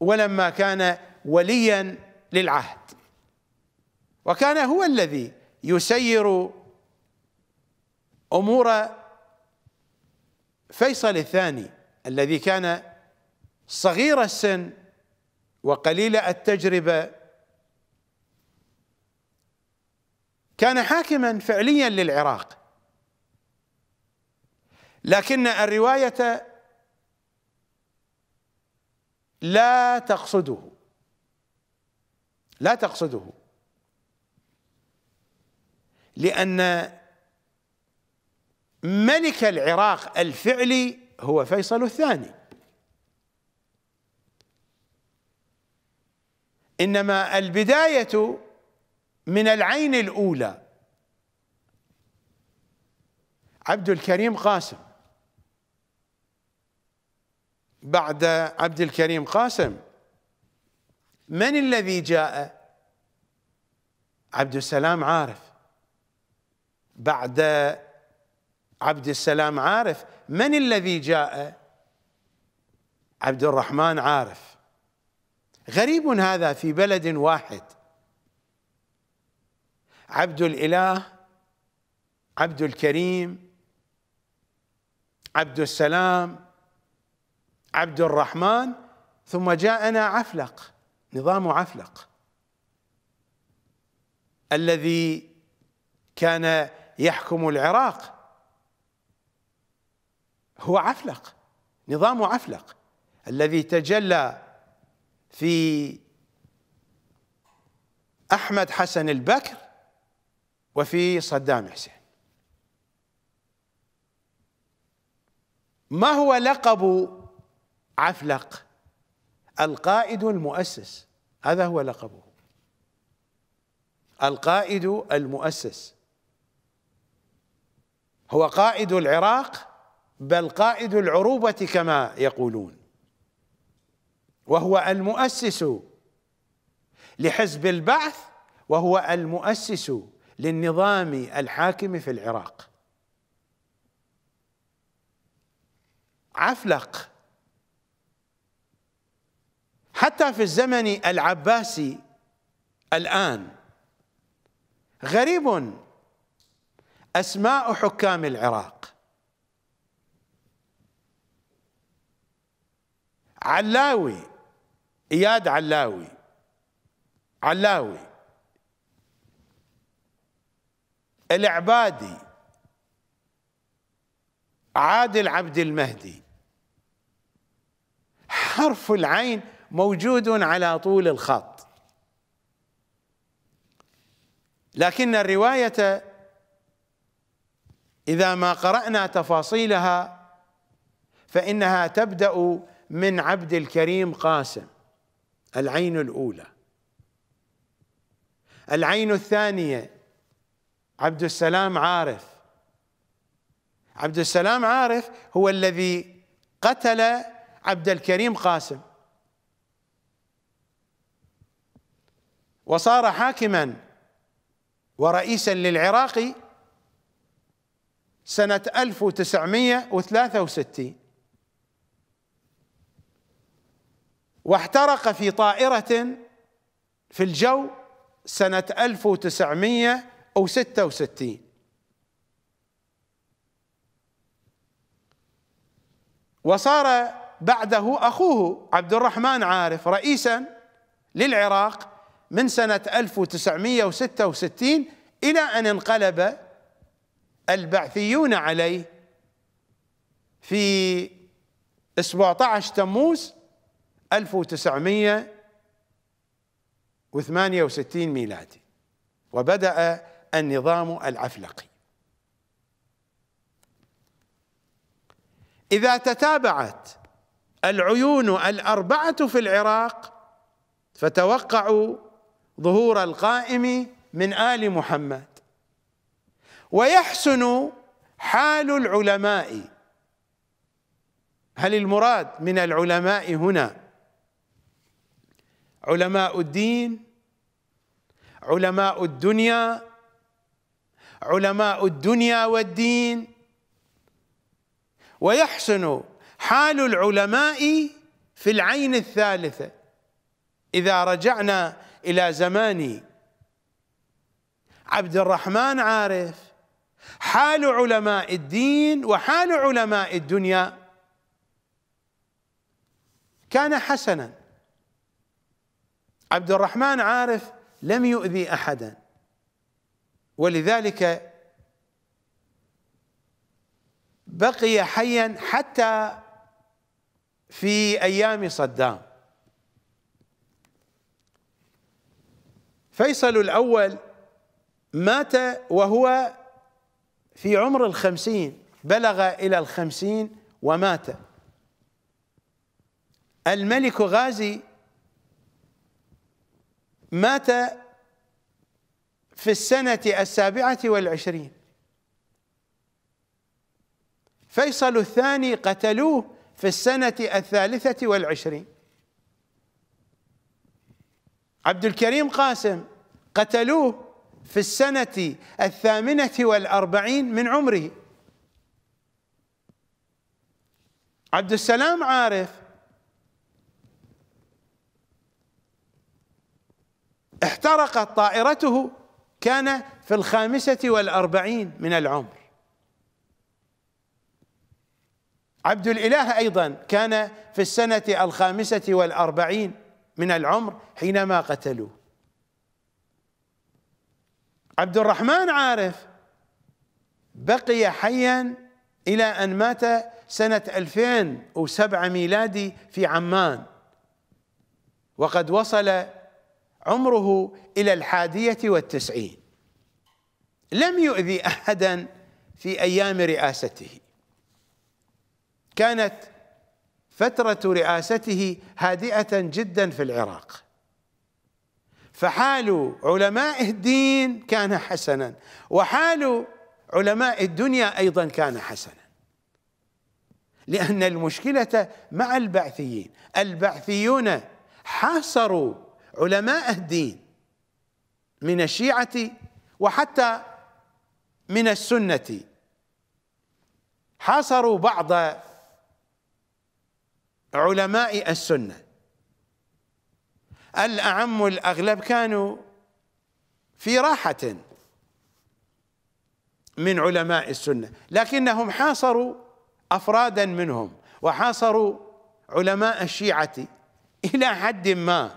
ولما كان وليا للعهد وكان هو الذي يسير امور فيصل الثاني الذي كان صغير السن وقليل التجربه كان حاكما فعليا للعراق لكن الروايه لا تقصده لا تقصده لأن ملك العراق الفعلي هو فيصل الثاني إنما البداية من العين الأولى عبد الكريم قاسم بعد عبد الكريم قاسم من الذي جاء عبد السلام عارف بعد عبد السلام عارف من الذي جاء عبد الرحمن عارف غريب هذا في بلد واحد عبد الاله عبد الكريم عبد السلام عبد الرحمن ثم جاءنا عفلق نظام عفلق الذي كان يحكم العراق هو عفلق نظام عفلق الذي تجلى في احمد حسن البكر وفي صدام حسين ما هو لقب عفلق القائد المؤسس هذا هو لقبه القائد المؤسس هو قائد العراق بل قائد العروبة كما يقولون وهو المؤسس لحزب البعث وهو المؤسس للنظام الحاكم في العراق عفلق حتى في الزمن العباسي الآن غريب أسماء حكام العراق علاوي إياد علاوي علاوي العبادي عادل عبد المهدي حرف العين موجود على طول الخط لكن الروايه اذا ما قرانا تفاصيلها فانها تبدا من عبد الكريم قاسم العين الاولى العين الثانيه عبد السلام عارف عبد السلام عارف هو الذي قتل عبد الكريم قاسم وصار حاكما ورئيسا للعراق سنة 1963 واحترق في طائرة في الجو سنة 1966 وصار بعده أخوه عبد الرحمن عارف رئيسا للعراق من سنة 1966 إلى أن انقلب البعثيون عليه في 17 تموز 1968 ميلادي وبدأ النظام العفلقي إذا تتابعت العيون الأربعة في العراق فتوقعوا ظهور القائم من آل محمد ويحسن حال العلماء هل المراد من العلماء هنا علماء الدين علماء الدنيا علماء الدنيا والدين ويحسن حال العلماء في العين الثالثة إذا رجعنا إلى زمان عبد الرحمن عارف حال علماء الدين وحال علماء الدنيا كان حسنا عبد الرحمن عارف لم يؤذي احدا ولذلك بقي حيا حتى في ايام صدام فيصل الأول مات وهو في عمر الخمسين بلغ إلى الخمسين ومات الملك غازي مات في السنة السابعة والعشرين فيصل الثاني قتلوه في السنة الثالثة والعشرين عبد الكريم قاسم قتلوه في السنة الثامنة والأربعين من عمره عبد السلام عارف احترقت طائرته كان في الخامسة والأربعين من العمر عبد الإله أيضا كان في السنة الخامسة والأربعين من العمر حينما قتلوه عبد الرحمن عارف بقي حيا إلى أن مات سنة 2007 ميلادي في عمان وقد وصل عمره إلى الحادية والتسعين لم يؤذي أحدا في أيام رئاسته كانت فترة رئاسته هادئة جدا في العراق فحال علماء الدين كان حسنا وحال علماء الدنيا أيضا كان حسنا لأن المشكلة مع البعثيين البعثيون حاصروا علماء الدين من الشيعة وحتى من السنة حاصروا بعض علماء السنة الأعم الأغلب كانوا في راحة من علماء السنة لكنهم حاصروا أفرادا منهم وحاصروا علماء الشيعة إلى حد ما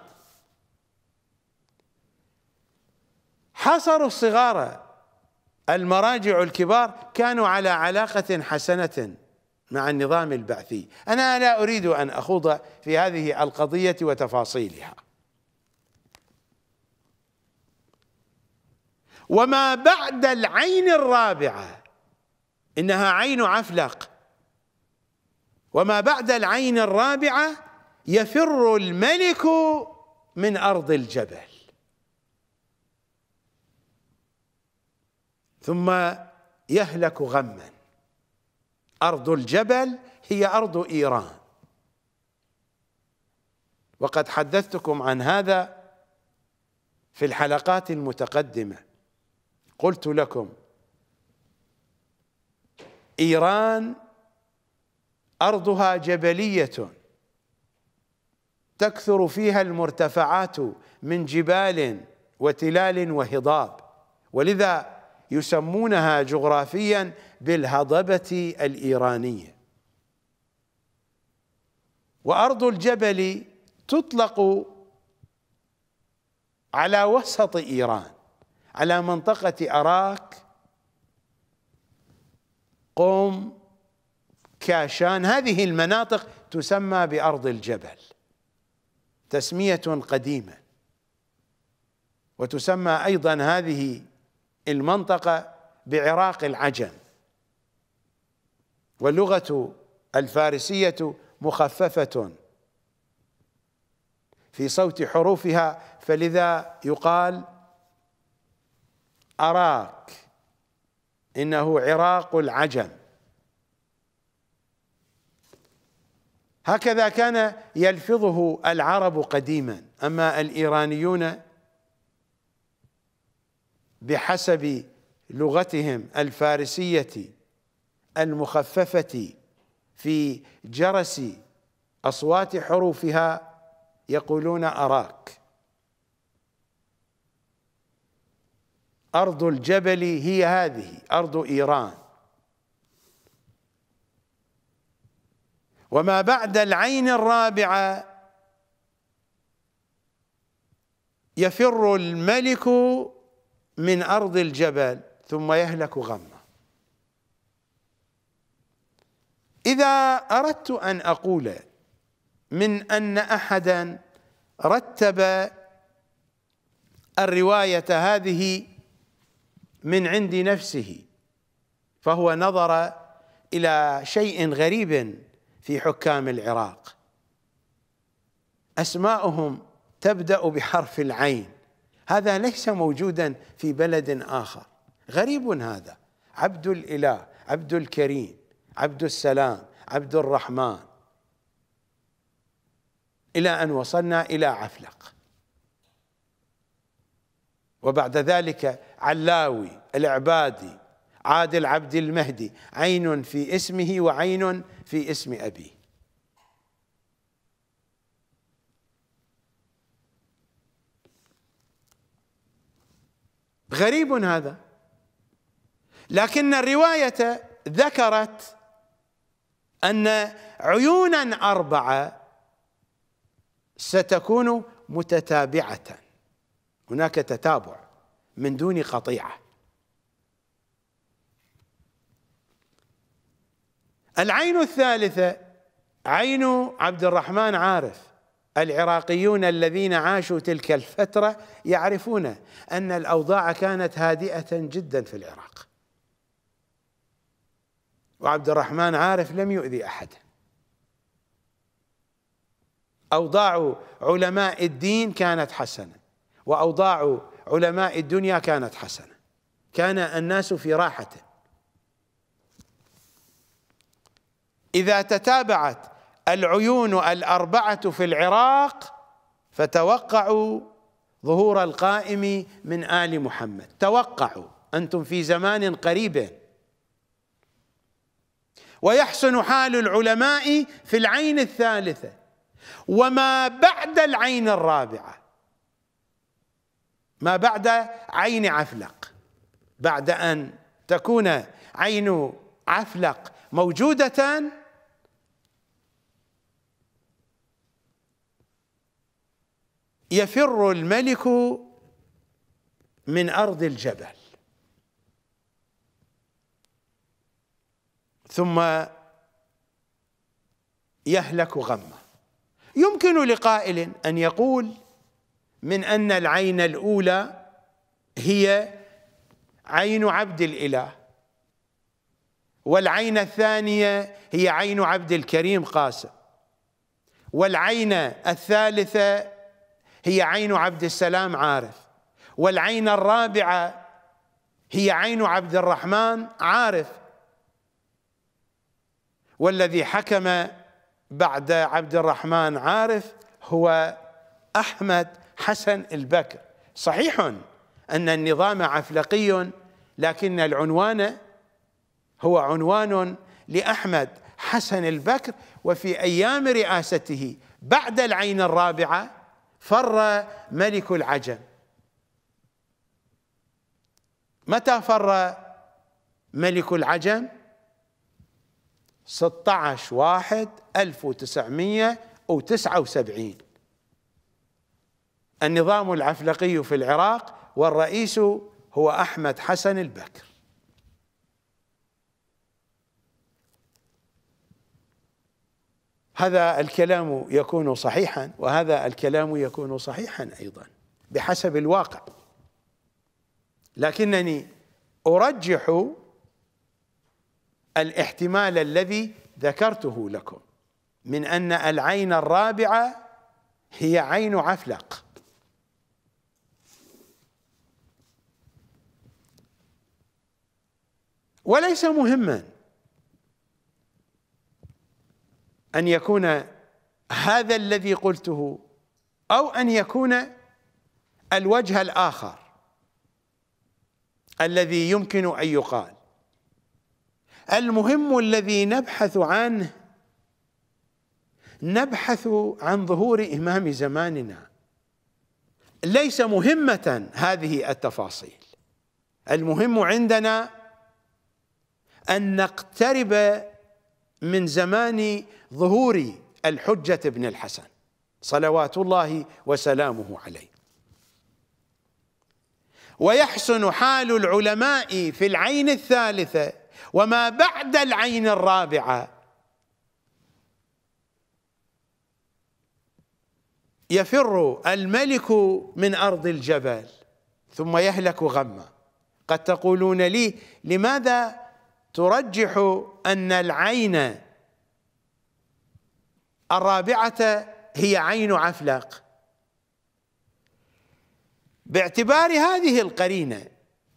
حاصروا الصغار المراجع الكبار كانوا على علاقة حسنة مع النظام البعثي أنا لا أريد أن أخوض في هذه القضية وتفاصيلها وما بعد العين الرابعة إنها عين عفلق وما بعد العين الرابعة يفر الملك من أرض الجبل ثم يهلك غمًا أرض الجبل هي أرض إيران وقد حدثتكم عن هذا في الحلقات المتقدمة قلت لكم إيران أرضها جبلية تكثر فيها المرتفعات من جبال وتلال وهضاب ولذا يسمونها جغرافيا بالهضبة الإيرانية وأرض الجبل تطلق على وسط إيران على منطقة أراك قوم كاشان هذه المناطق تسمى بأرض الجبل تسمية قديمة وتسمى أيضا هذه المنطقة بعراق العجم واللغة الفارسية مخففة في صوت حروفها فلذا يقال أراك إنه عراق العجم هكذا كان يلفظه العرب قديما أما الإيرانيون بحسب لغتهم الفارسية المخففة في جرس أصوات حروفها يقولون أراك أرض الجبل هي هذه أرض إيران وما بعد العين الرابعة يفر الملك من أرض الجبل ثم يهلك غمه إذا أردت أن أقول من أن أحدا رتب الرواية هذه من عند نفسه فهو نظر إلى شيء غريب في حكام العراق أسماؤهم تبدأ بحرف العين هذا ليس موجودا في بلد آخر غريب هذا عبد الإله عبد الكريم عبد السلام عبد الرحمن إلى أن وصلنا إلى عفلق وبعد ذلك علاوي العبادي عادل عبد المهدي عين في اسمه وعين في اسم أبيه غريب هذا لكن الرواية ذكرت أن عيونا أربعة ستكون متتابعة هناك تتابع من دون قطيعة العين الثالثة عين عبد الرحمن عارف العراقيون الذين عاشوا تلك الفترة يعرفون أن الأوضاع كانت هادئة جدا في العراق وعبد الرحمن عارف لم يؤذي أحدا أوضاع علماء الدين كانت حسنة وأوضاع علماء الدنيا كانت حسنة كان الناس في راحة إذا تتابعت العيون الأربعة في العراق فتوقعوا ظهور القائم من آل محمد توقعوا أنتم في زمان قريب ويحسن حال العلماء في العين الثالثة وما بعد العين الرابعة ما بعد عين عفلق بعد أن تكون عين عفلق موجودة يفر الملك من ارض الجبل ثم يهلك غمه يمكن لقائل ان يقول من ان العين الاولى هي عين عبد الاله والعين الثانيه هي عين عبد الكريم قاسم والعين الثالثه هي عين عبد السلام عارف والعين الرابعة هي عين عبد الرحمن عارف والذي حكم بعد عبد الرحمن عارف هو أحمد حسن البكر صحيح أن النظام عفلقي لكن العنوان هو عنوان لأحمد حسن البكر وفي أيام رئاسته بعد العين الرابعة فر ملك العجم متى فر ملك العجم 16 واحد 1979 النظام العفلقي في العراق والرئيس هو أحمد حسن البكر هذا الكلام يكون صحيحا وهذا الكلام يكون صحيحا ايضا بحسب الواقع لكنني ارجح الاحتمال الذي ذكرته لكم من ان العين الرابعه هي عين عفلق وليس مهما أن يكون هذا الذي قلته أو أن يكون الوجه الآخر الذي يمكن أن يقال المهم الذي نبحث عنه نبحث عن ظهور إمام زماننا ليس مهمة هذه التفاصيل المهم عندنا أن نقترب من زمان ظهور الحجة بن الحسن صلوات الله وسلامه عليه ويحسن حال العلماء في العين الثالثة وما بعد العين الرابعة يفر الملك من أرض الجبل ثم يهلك غمه قد تقولون لي لماذا ترجح أن العين الرابعة هي عين عفلق باعتبار هذه القرينة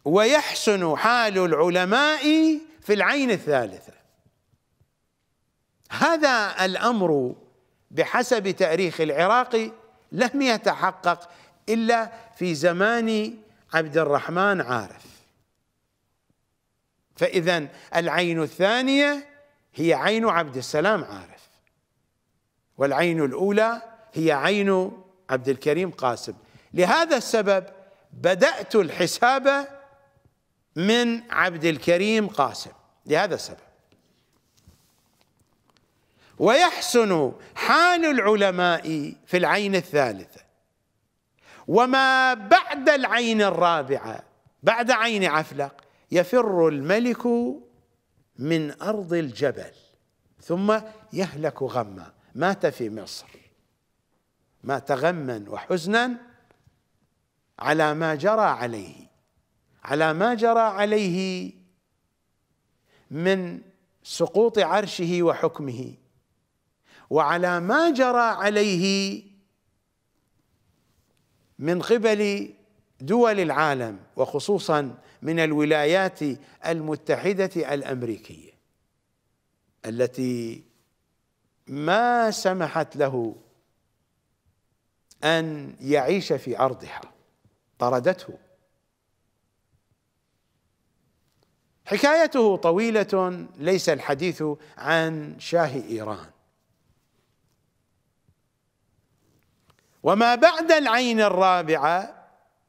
ويحسن حال العلماء في العين الثالثة هذا الأمر بحسب تاريخ العراق لم يتحقق إلا في زمان عبد الرحمن عارف فإذا العين الثانية هي عين عبد السلام عارف والعين الأولى هي عين عبد الكريم قاسم لهذا السبب بدأت الحساب من عبد الكريم قاسم لهذا السبب ويحسن حال العلماء في العين الثالثة وما بعد العين الرابعة بعد عين عفلق يفر الملك من أرض الجبل ثم يهلك غمّا مات في مصر مات غما وحزنا على ما جرى عليه على ما جرى عليه من سقوط عرشه وحكمه وعلى ما جرى عليه من قبل دول العالم وخصوصا من الولايات المتحده الامريكيه التي ما سمحت له ان يعيش في ارضها طردته حكايته طويله ليس الحديث عن شاه ايران وما بعد العين الرابعه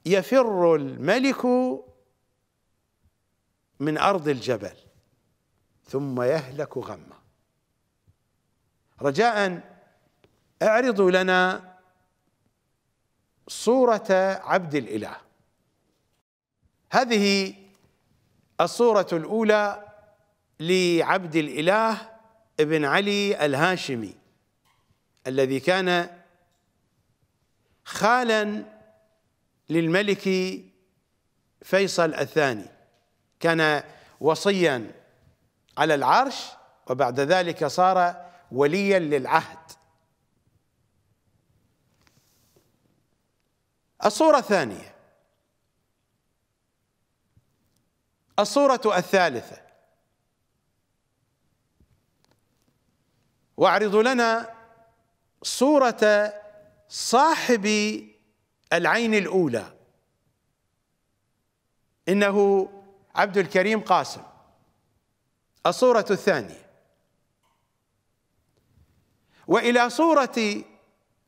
يفر الملك من ارض الجبل ثم يهلك غمه رجاء اعرضوا لنا صورة عبد الإله هذه الصورة الأولى لعبد الإله ابن علي الهاشمي الذي كان خالا للملك فيصل الثاني كان وصيا على العرش وبعد ذلك صار وليا للعهد الصورة الثانية الصورة الثالثة واعرض لنا صورة صاحب العين الأولى إنه عبد الكريم قاسم الصورة الثانية والى صوره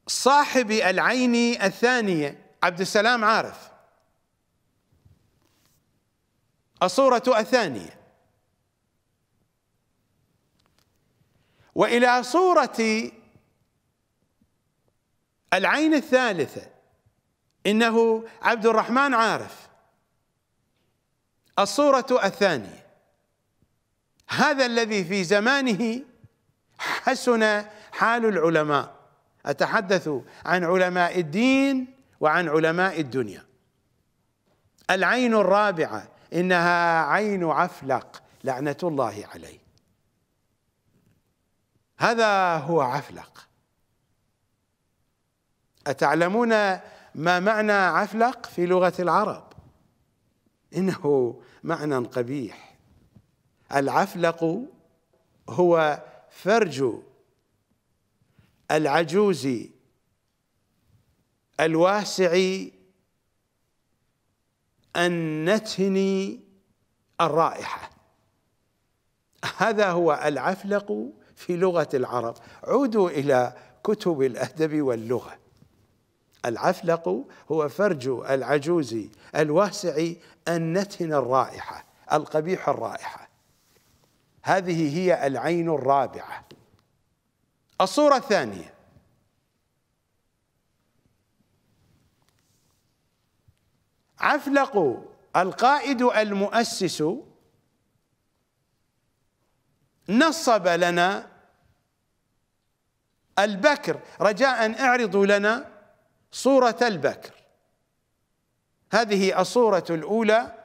صاحب العين الثانيه عبد السلام عارف الصوره الثانيه والى صوره العين الثالثه انه عبد الرحمن عارف الصوره الثانيه هذا الذي في زمانه حسن حال العلماء أتحدث عن علماء الدين وعن علماء الدنيا العين الرابعة إنها عين عفلق لعنة الله عليه هذا هو عفلق أتعلمون ما معنى عفلق في لغة العرب إنه معنى قبيح العفلق هو فرج العجوزي الواسعي أن نتهني الرائحة هذا هو العفلق في لغة العرب عودوا إلى كتب الأدب واللغة العفلق هو فرج العجوز الواسع أن نتهن الرائحة القبيح الرائحة هذه هي العين الرابعة الصورة الثانية عفلق القائد المؤسس نصب لنا البكر رجاء اعرضوا لنا صورة البكر هذه الصورة الأولى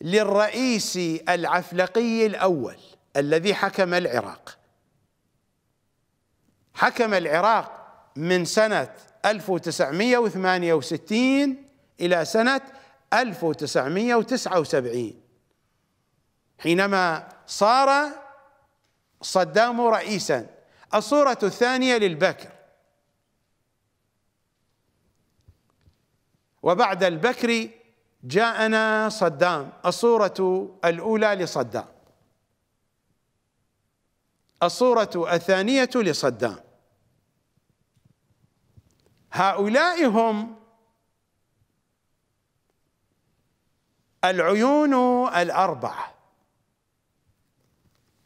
للرئيس العفلقي الأول الذي حكم العراق حكم العراق من سنة 1968 إلى سنة 1979 حينما صار صدام رئيسا الصورة الثانية للبكر وبعد البكر جاءنا صدام الصورة الأولى لصدام الصورة الثانية لصدام هؤلاء هم العيون الأربعة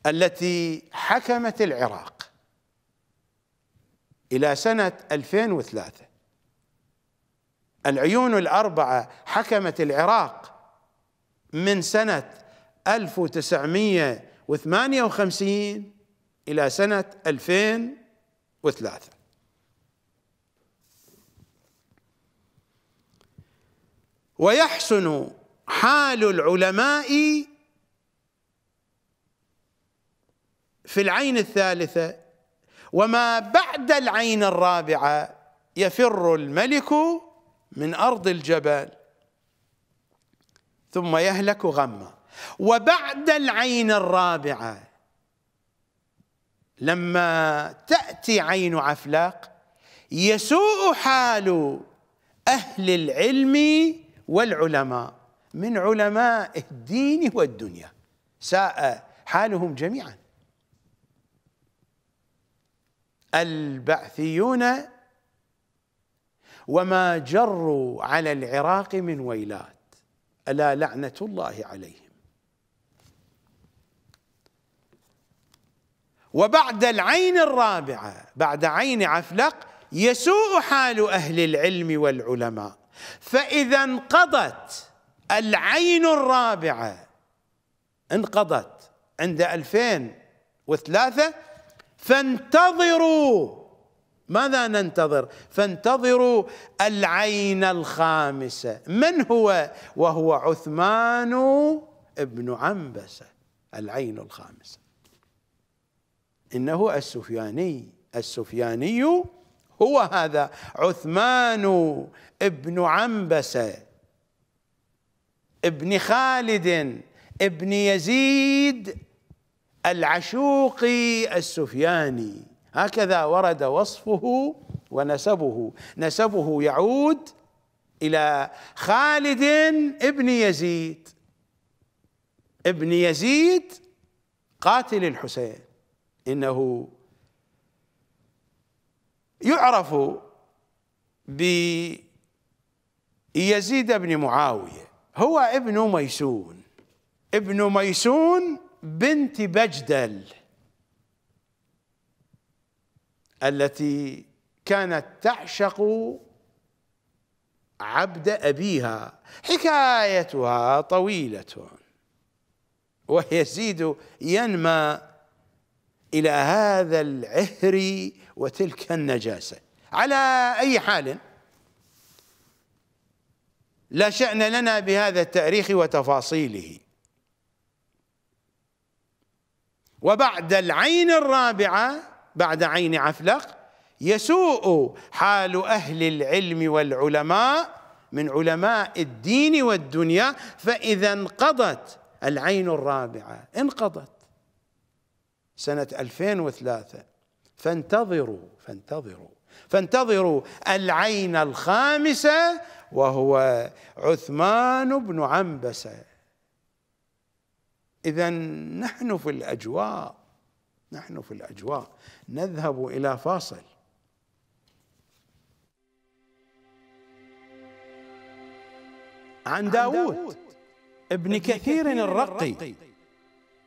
التي حكمت العراق إلى سنة 2003 العيون الأربعة حكمت العراق من سنة 1958 إلى سنة 2003 ويحسن حال العلماء في العين الثالثة وما بعد العين الرابعة يفر الملك من أرض الجبل ثم يهلك غمّا وبعد العين الرابعة لما تأتي عين عفلاق يسوء حال أهل العلم والعلماء من علماء الدين والدنيا ساء حالهم جميعا البعثيون وما جروا على العراق من ويلات ألا لعنة الله عليه وبعد العين الرابعة بعد عين عفلق يسوء حال أهل العلم والعلماء فإذا انقضت العين الرابعة انقضت عند 2003 فانتظروا ماذا ننتظر فانتظروا العين الخامسة من هو وهو عثمان ابن عنبسة العين الخامسة إنه السفياني السفياني هو هذا عثمان ابن عنبسة ابن خالد ابن يزيد العشوقي السفياني هكذا ورد وصفه ونسبه نسبه يعود إلى خالد ابن يزيد ابن يزيد قاتل الحسين إنه يعرف بيزيد بن معاوية هو ابن ميسون ابن ميسون بنت بجدل التي كانت تعشق عبد أبيها حكايتها طويلة ويزيد ينمى إلى هذا العهر وتلك النجاسة على أي حال لا شأن لنا بهذا التاريخ وتفاصيله وبعد العين الرابعة بعد عين عفلق يسوء حال أهل العلم والعلماء من علماء الدين والدنيا فإذا انقضت العين الرابعة انقضت سنة 2003 فانتظروا فانتظروا فانتظروا العين الخامسة وهو عثمان بن عنبسة إذا نحن في الأجواء نحن في الأجواء نذهب إلى فاصل عن داود ابن كثير الرقي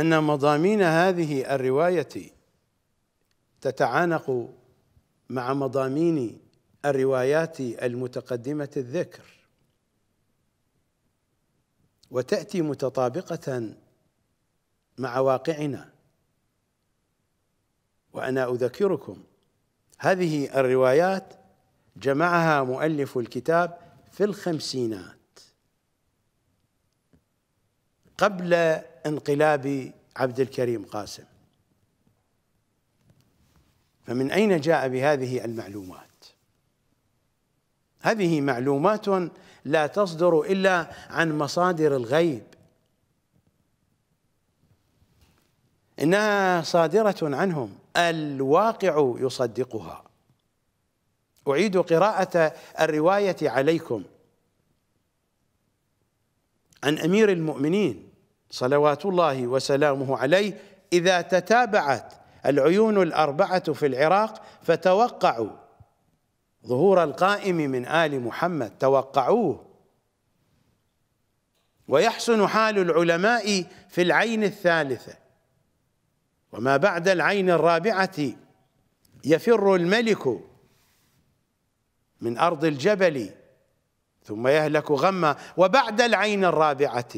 ان مضامين هذه الروايه تتعانق مع مضامين الروايات المتقدمه الذكر وتاتي متطابقه مع واقعنا وانا اذكركم هذه الروايات جمعها مؤلف الكتاب في الخمسينات قبل انقلاب عبد الكريم قاسم فمن أين جاء بهذه المعلومات هذه معلومات لا تصدر إلا عن مصادر الغيب إنها صادرة عنهم الواقع يصدقها أعيد قراءة الرواية عليكم عن أمير المؤمنين صلوات الله وسلامه عليه إذا تتابعت العيون الأربعة في العراق فتوقعوا ظهور القائم من آل محمد توقعوه ويحسن حال العلماء في العين الثالثة وما بعد العين الرابعة يفر الملك من أرض الجبل ثم يهلك غما وبعد العين الرابعة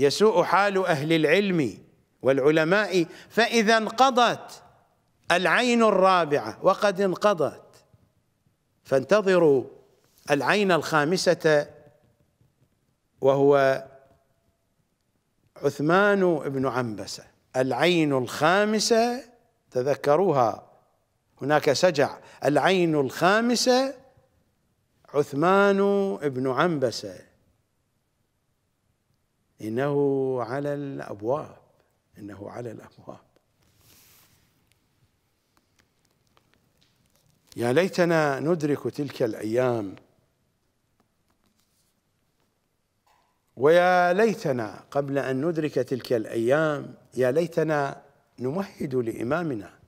يسوء حال أهل العلم والعلماء فإذا انقضت العين الرابعة وقد انقضت فانتظروا العين الخامسة وهو عثمان بن عنبسة العين الخامسة تذكروها هناك سجع العين الخامسة عثمان بن عنبسة إنه على الأبواب إنه على الأبواب يا ليتنا ندرك تلك الأيام ويا ليتنا قبل أن ندرك تلك الأيام يا ليتنا نمهد لإمامنا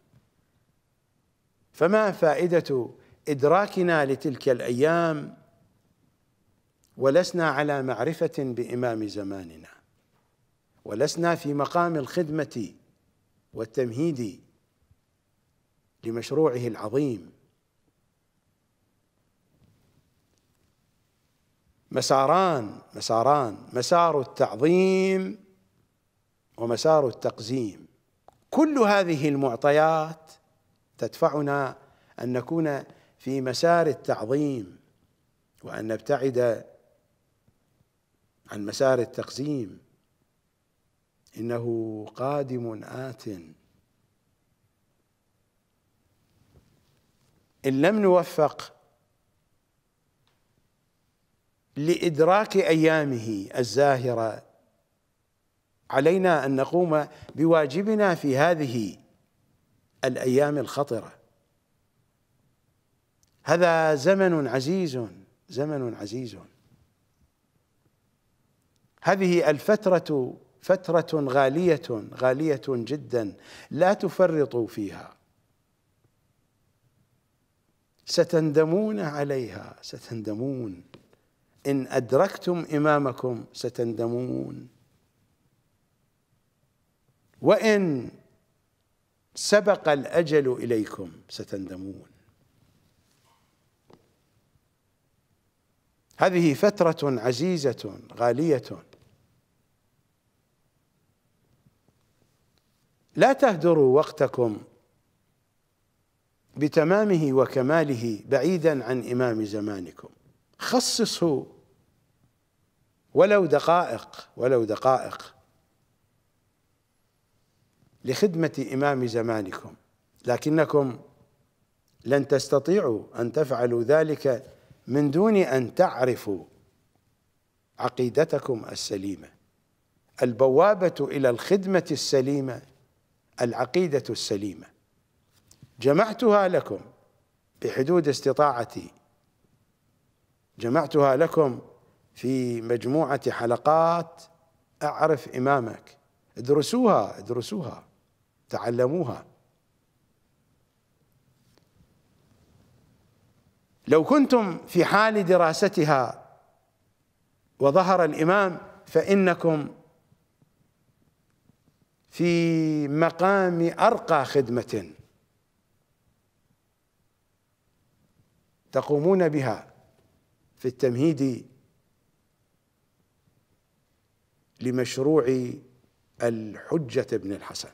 فما فائدة إدراكنا لتلك الأيام ولسنا على معرفة بإمام زماننا ولسنا في مقام الخدمة والتمهيد لمشروعه العظيم مساران مساران مسار التعظيم ومسار التقزيم كل هذه المعطيات تدفعنا ان نكون في مسار التعظيم وان نبتعد عن مسار التقسيم إنه قادم آت إن لم نوفق لإدراك أيامه الزاهرة علينا أن نقوم بواجبنا في هذه الأيام الخطرة هذا زمن عزيز زمن عزيز هذه الفترة فترة غالية غالية جدا لا تفرطوا فيها ستندمون عليها ستندمون إن أدركتم إمامكم ستندمون وإن سبق الأجل إليكم ستندمون هذه فترة عزيزة غالية لا تهدروا وقتكم بتمامه وكماله بعيدا عن إمام زمانكم خصصه ولو دقائق ولو دقائق لخدمة إمام زمانكم لكنكم لن تستطيعوا أن تفعلوا ذلك من دون أن تعرفوا عقيدتكم السليمة البوابة إلى الخدمة السليمة العقيدة السليمة جمعتها لكم بحدود استطاعتي جمعتها لكم في مجموعة حلقات أعرف إمامك ادرسوها ادرسوها تعلموها لو كنتم في حال دراستها وظهر الإمام فإنكم في مقام أرقى خدمة تقومون بها في التمهيد لمشروع الحجة ابن الحسن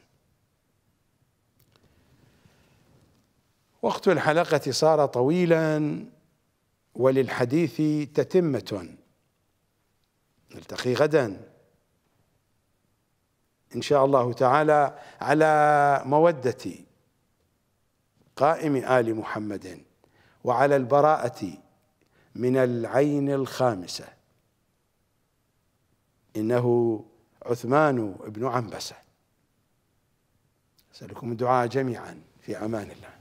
وقت الحلقة صار طويلا وللحديث تتمة نلتقي غدا ان شاء الله تعالى على موده قائم ال محمد وعلى البراءه من العين الخامسه انه عثمان بن عنبسه اسالكم الدعاء جميعا في امان الله